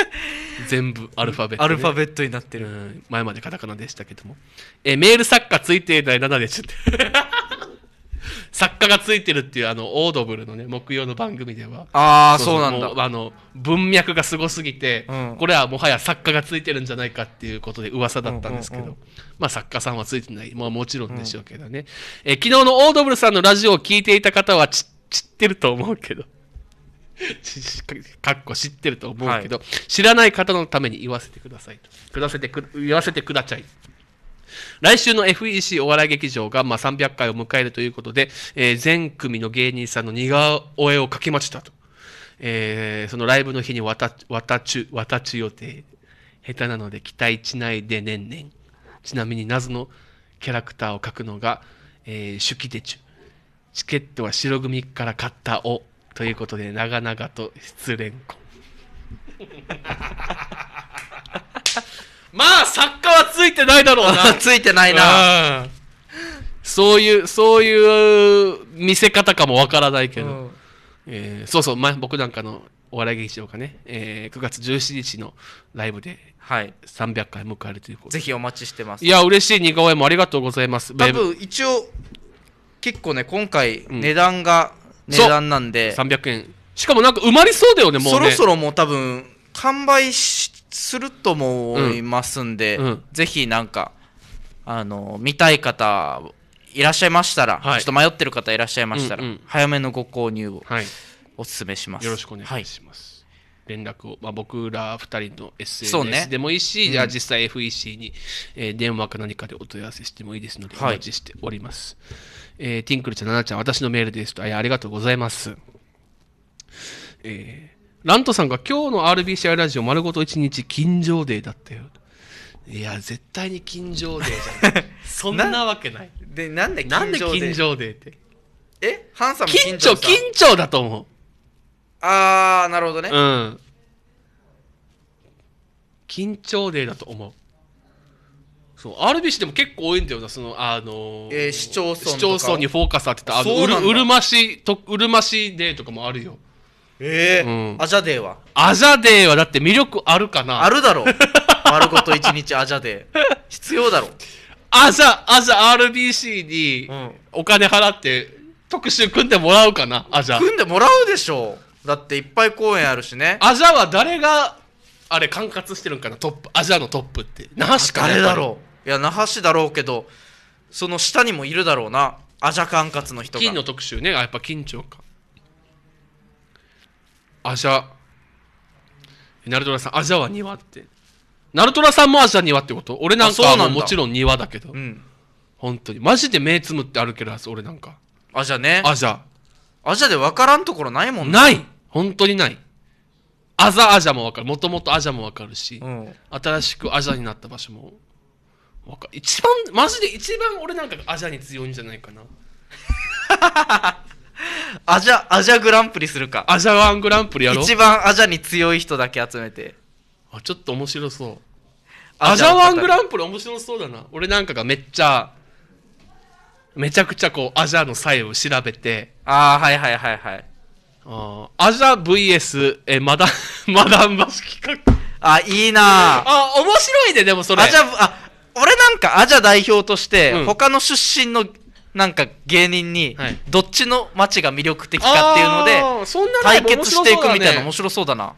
S2: 全部アルファベット、ね、アルファベットになってる、前までカタカナでしたけども、えー、メール作家ついていない7でちょっと作家がついてるっていうあのオードブルのね木曜の番組ではああそうなんだあの文脈がすごすぎて、うん、これはもはや作家がついてるんじゃないかっていうことで噂だったんですけど、うんうんうん、まあ作家さんはついてない、まあ、もちろんでしょうけどね、うん、え昨日のオードブルさんのラジオを聞いていた方は知ってると思うけど。かっこ知ってると思うけど、はい、知らない方のために言わせてくださいと。くだせてく、言わせてくだちゃい。来週の FEC お笑い劇場がまあ300回を迎えるということで、えー、全組の芸人さんの似顔絵を描きましたと。えー、そのライブの日に渡、渡ち、渡ち予定。下手なので期待しないでねんねん。ちなみに謎のキャラクターを描くのが、えー、手記で中チケットは白組から買ったお。ということで、長々と失恋婚。まあ作家はついてないだろうな ついてないな、うん、そういうそういう見せ方かもわからないけど、うん、えー、そうそう、前僕なんかのお笑い劇場がね、えー、9月17日のライブではい、300回迎えるということぜひお待ちしてますいや嬉しい似顔絵もありがとうございます多分一応結
S1: 構ね今回値段が、値段なんで300円しかもなんか埋まりそうだよねもう、ね、そろそろもう多分完売しすると思いますんで、うんうん、ぜひなんかあの見たい方いらっしゃいましたら、はい、ちょっと迷ってる方いらっしゃいましたら、うんうん、早めのご購入をお勧めします、はい、よろしくお願いします、はい、連絡を、まあ、
S2: 僕ら2人の SNS でもいいし、ね、じゃ実際 FEC に、えー、電話か何かでお問い合わせしてもいいですのでお待ちしております、えー、ティンクルちゃん、ナナちゃん、私のメールですと、ありがとうございます。えーラントさんが今日の RBCI ラジオ丸ごと1日金城デーだったよ。いや、絶
S1: 対に金城デーじゃない。そんなわけない。で、なんで金なんで城デ金ー城デーって。えハンサム金金城、城金
S2: 城だと思う
S1: あー、なるほどねう。
S2: ん。金城デーだと思う。そう、RBC でも結構多いんだよな、その、あのえー市町村とか市町村にフォーカス当てた、あの、うるうるましと、うるましデーとかもあるよ。ええーうん、アジャデーはアジャデーはだって魅力あるかなあるだろう 丸ごと一日アジャデー必要だろアジャアジャ RBC にお金払って特集組んでもらうかなアジャ組んでもらうでしょだっていっぱい公演あるしねアジャは誰が
S1: あれ管轄してるんかなトップアジャのトップって那覇市か誰だろういや那覇市だろうけどその下にもいるだろうなアジャ管轄の人が金の特集ねやっぱ緊張かアジャ
S2: ナルトラさんアジャは庭ってナルトラさんもアジャ庭ってこと俺なんかはもちろん庭だけどうん本当にマジで目つむって歩けるはず俺なんかアジャねアジャアジャで分からんところないもんねない本当にないアザアジャも分かるもともとアジャも分かるし、うん新しくアジャになった場所も分かる一番マジで一番俺なんかがアジャに強いんじゃないかな
S1: アジャ、アジャグランプリするか。アジャワングランプリやろ一番アジャに強い人だけ集めて。あ、ちょっと面白そう。アジャワングラ
S2: ンプリ面白そうだな。俺なんかがめっちゃ、めちゃくちゃこう、アジャの際を調べて。あ
S1: あ、はいはいはいはい。あアジャ VS えマダ マダンバス企画あいいなあ面白いねでもそれアジャあ俺なんかアジャ代表として、他の出身のなんか芸人にどっちの街が魅力的かっていうので
S2: 対決していくみたいな面
S1: 白そうだな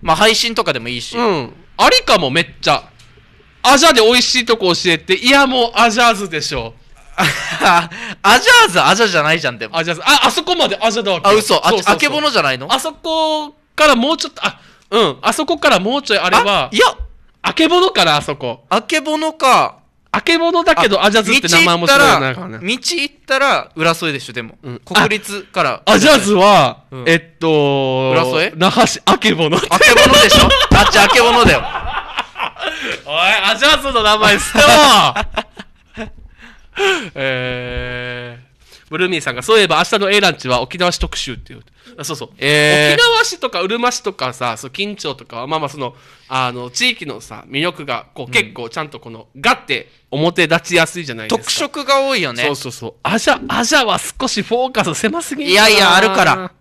S1: まあ配信とかでもいいし、うん、ありかもめっちゃアジャで美味しいとこ教えていや
S2: もうアジャーズでしょ アジャーズアジャじゃないじゃんでもアジャーズああそこまでアジャだわけあ嘘ああけぼのじゃないのあそこからもうちょっとあうんあそこからもうちょいあれば。いやあけぼのからあそこあけぼのかあけぼのだけどアジャズって名前も知らな道
S1: 行ったら浦添でしょでも、うん、国立からアジャズ
S2: は、うん、えっと浦添那覇市あけぼのあけぼのでしょあっちあけぼのだよ おいアジャズの名前捨てろ えーブルーミーさんが、そういえば明日の A ランチは沖縄市特集っていう。あそうそう、えー、沖縄市とかうるま市とかさ、そう近町とかは、まあまあその、あの、地域のさ、魅力が、こう、結構ちゃんとこの、がって表
S1: 立ちやすいじゃないですか。特色が多いよね。そうそうそう。アジャ、アジャは少しフォーカス狭すぎいやいや、あるから。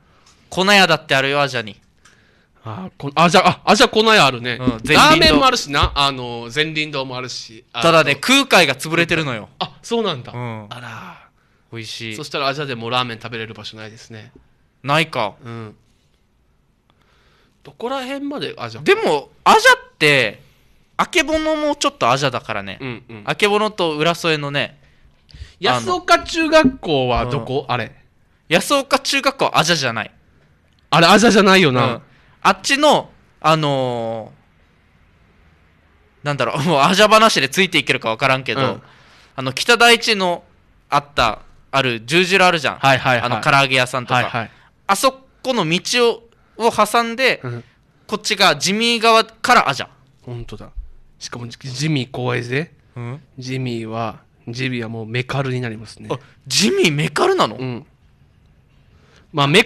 S1: 粉屋だってあるよ、アジャに。あこ
S2: あじゃあ、あじゃこ粉屋あるね、うん、ラーメンもあるしな、あの、前林堂もあるし。ただね、空海が潰れてるのよ。
S1: あ、そうなんだ。うん、あら。美味しいそし
S2: たらアジアでもラーメン食べれる場所ないです
S1: ねないかうんどこら辺までアジアでもアジャってあけぼのもちょっとアジャだからね、うんうんあけぼのと浦添のね安岡中学校はどこ、あれ安岡中学校はアジャじゃない、あれアジアじゃないよな、うんあっちのあのーなんだろうもうアジャ話でついていけるか分からんけど、うんあの北大地のあったある十字路あるじゃん、はいはいはい、あの唐揚げ屋さんとか、はいはい、あそこの道をを挟んで、うん、こっちがジミー側からあじゃん本当だ
S2: しかもジミー怖いぜ、うん、ジミーはジミーはもうメカルになりますねあジミーメカルなのうんまあメ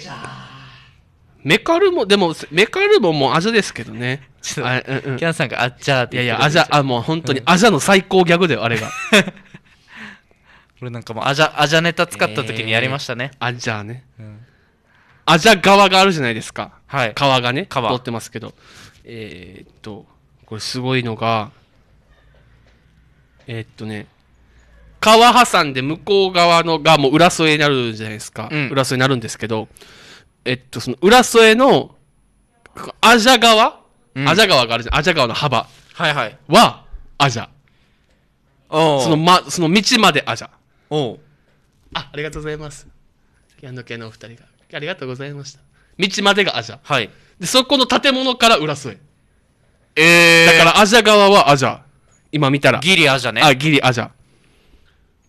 S2: メカルもでもメカルももうアジャですけどね
S1: ちょっと、うんうん、キャンさんがあっちゃーっていやいやアジャあもう本当にアジャの最高ギャグだよあれが これなんかもうアジャアジャネタ使った時にやりましたね、あじゃあね、うん、
S2: あじゃ側があるじゃないですかはい川がね川通ってますけどえーっとこれすごいのがえーっとね川挟んで向こう側のがもう裏添えになるじゃないですか、うん裏添えになるんですけどえっとその裏添えのアジャ川、うんアジャ川があるじゃんアジャ川の幅はいはいはアジャその,、ま、その道までアジャおうあありがとうございますキャンド系のお二人がありがとうございました道までがアジャはいでそこの建物から浦添えー、だからアジャ側はアジャ今見たらギリアジャねあギリアジャ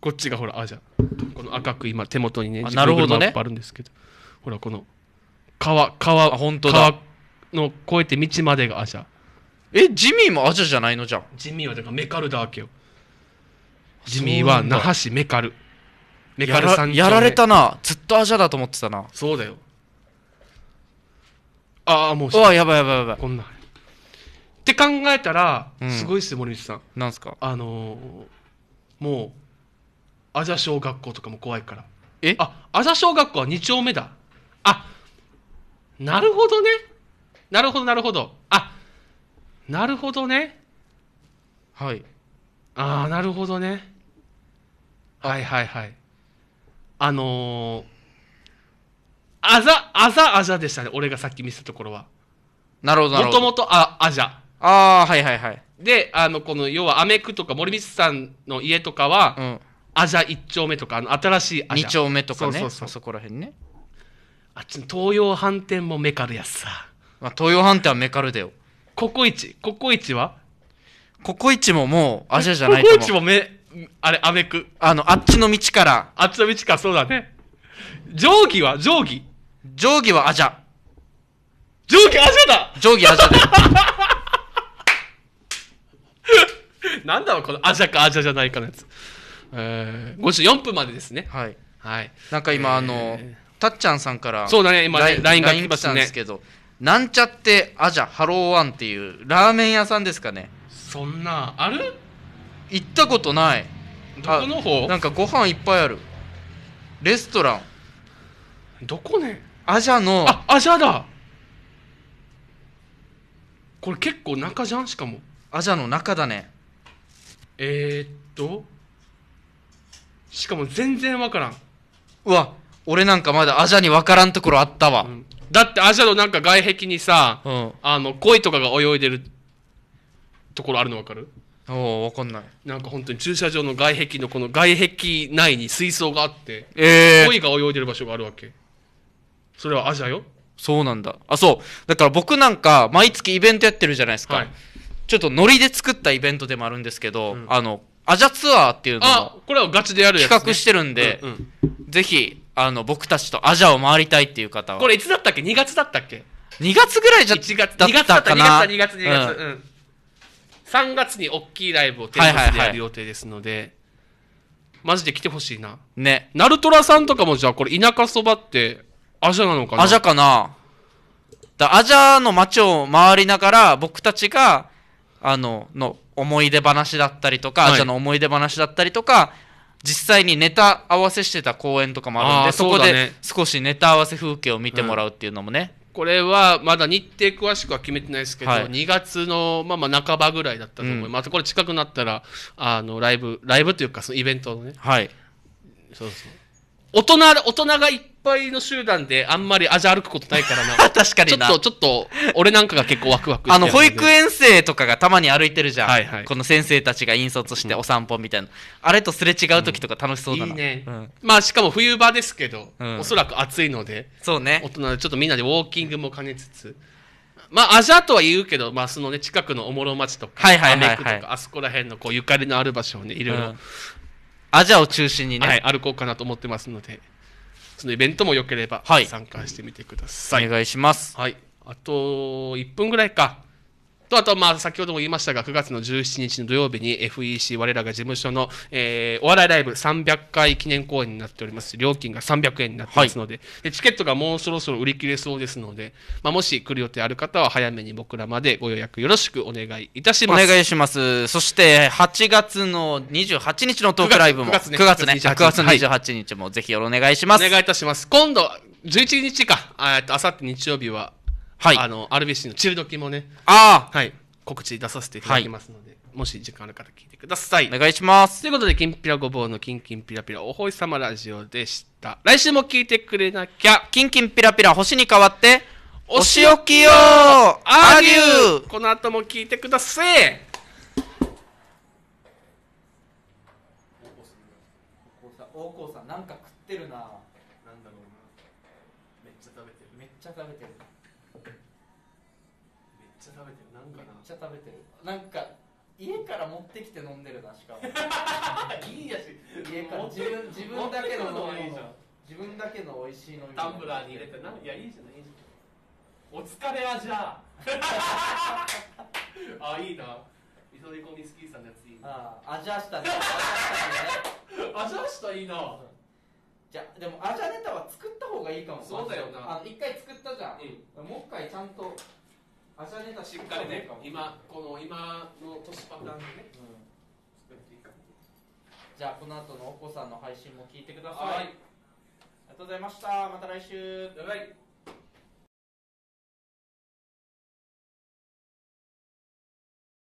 S2: こっちがほらアジャこの赤く今手元にねなるほどねあるんですけどほらこの川川本当だ川の越えて道までがアジ
S1: ャえジミーもアジャじゃないのじゃんジミーはだからメカルダー家よ地味は那覇市メカルメカルさんやられたなずっとアジャだと思ってたなそうだよああもううわやばいやばいやばいこんなっ
S2: て考えたら、うんすごいっすよ森道さんなんすかあのーもうアジャ小学校とかも怖いからえあアジャ小学校は2丁目だあなるほどねなるほどなるほどあなるほどねはいああなるほどねはいはいはいあのー、あざあざあざでしたね俺がさっき見せたところはなるほどなるもほとどもとああじゃああはいはいはいであのこの要はアメクとか森光さんの家とかは、うんあじゃ1丁目とかあの新しいあじ2丁目とかねそうそうそうあそこら辺ね、あっちの東洋飯店もメカルやさまあ、東洋飯店はメカルだよココイチココイチは
S1: ココイチももうアジアじゃないとココイチもめ、あれ、アメク。あの、あっちの道から。あっちの道かそうだね。定規は定規。定規はアジア。定規アジアだ定規アジアだ
S2: なんだろう、このアジアかアジアじゃないかのやつ。
S1: えー、54分までですね。はい。はい。なんか今、えー、あの、たっちゃんさんから、そうだね、今、ね、LINE が来ましたんですけど、なんちゃってアジャハローワンっていうラーメン屋さんですかね。そんなある行ったことないどこの方なんかご飯いっぱいあるレストランどこねアジャのあアジャだこれ結構中じゃんしかもアジャの中だねえー、っとしかも全然分からんうわ俺なんかまだアジャに分からんところあったわ、うん、だ
S2: ってアジャのなんか外壁にさ、うん、あの鯉とかが泳いでるところあるの分かる
S1: おお分かんない
S2: なんか本当に駐車場の外壁のこの外壁内に水槽があってええ鯉が泳いでる場所があるわけ
S1: それはアジアよそうなんだあそうだから僕なんか毎月イベントやってるじゃないですか、はい、ちょっとノリで作ったイベントでもあるんですけど、うん、あのアジャツアーっていうのをこれはガチでやるやつ、ね、企画してるんで、うんうん、ぜひあの僕たちとアジアを回りたいっていう方はこれい
S2: つだったっけ2月だったっけ
S1: 2月ぐらいじゃ違月だったかな2月だった2月2月2月、
S2: うん、うん、3月に大きいライブをテントでやる予定ですので、マジで来てほしいな。
S1: ね。ナルトラさんとかもじゃあこれ田舎そばってアジャなのかなアジャかなだアジャの街を回りながら僕たちがあのの思い出話だったりとか、はい、アジャの思い出話だったりとか実際にネタ合わせしてた公演とかもあるんでそこで少しネタ合わせ風景を見てもらうっていうのもね、うん
S2: これはまだ日程詳しくは決めてないですけど、はい、2月の、まあ、まあ半ばぐらいだったと思います、うん、またこれ近くなったら
S1: あのライブライブと
S2: いうかそのイベントのね、はい、そうそう大人大人が行輩の集団であんまり味歩くことないからな。確かにな。ちょっと、
S1: ちょっと、俺なんかが結構ワクワクあの、保育園生とかがたまに歩いてるじゃん。はいはい、この先生たちが引率してお散歩みたいな。うん、あれとすれ違う時とか楽しそうだな。うん、いいね、うん、
S2: まあ、しかも冬場ですけど、うん、おそらく暑いので、そうね。大人でちょっとみんなでウォーキングも兼ねつつ。まあ、アジャとは言うけど、まあ、そのね、近くのおもろ町とか、アメクとか、あそこら辺のこう、ゆかりのある場所をね、いろいろ、アジャを中心にね、はい、歩こうかなと思ってますので。そのイベントもよければ参加してみてください。はい、お願いします。はい。あと1分ぐらいか。とあと、まあ、先ほども言いましたが9月の17日の土曜日に FEC 我らが事務所の、えー、お笑いライブ300回記念公演になっております料金が300円になってますのではい、でチケットがもうそろそろ売り切れそうですので、まあ、もし来る予定ある方は早めに僕らまでご予約
S1: よろしくお願いいたしますお願いしますそして8月の28日のトークライブも9月 ,9 月ね ,9 月ね9月28日もぜひよろお願いします、お願いいたします今度
S2: 11日かああさって日曜日ははい、あの RBC のチルドキもねああはい告知出させていただきますので、はい、もし時間ある方聞いてくださいお願いしますということできんぴらごぼうのきんきんぴらぴらおほいさまラジオでした来週も聞いてくれなきゃ
S1: きんきんぴらぴら星に変わってお仕置きよアデューこの
S2: 後も聞いてください
S1: 大河さんなんか食ってるななんだろうなめっちゃ食べてるめっちゃ食べてるちゃ食べてるなんか家から持ってきて飲んでるなしかも いいやし家から自分自分だけの飲み物自分だけの美味しい飲み物タンブラーに入れてないやいいじゃんいいじゃんお疲れはじゃ
S2: あ あいいな急ぎ込みスキーさんのやついいあ
S1: あアジャしたねアジャしたいいな、じゃでもアジャネタは作った方がいいかもそうだよな一回作ったじゃん、うん、もう一回ちゃんとはしゃネタしっかりね、今、この今の年パターンでね、うん、作っていく。じゃあ、この後のお子さんの配信も聞いてください。はい、ありがとうございました。また来週。バイバイ。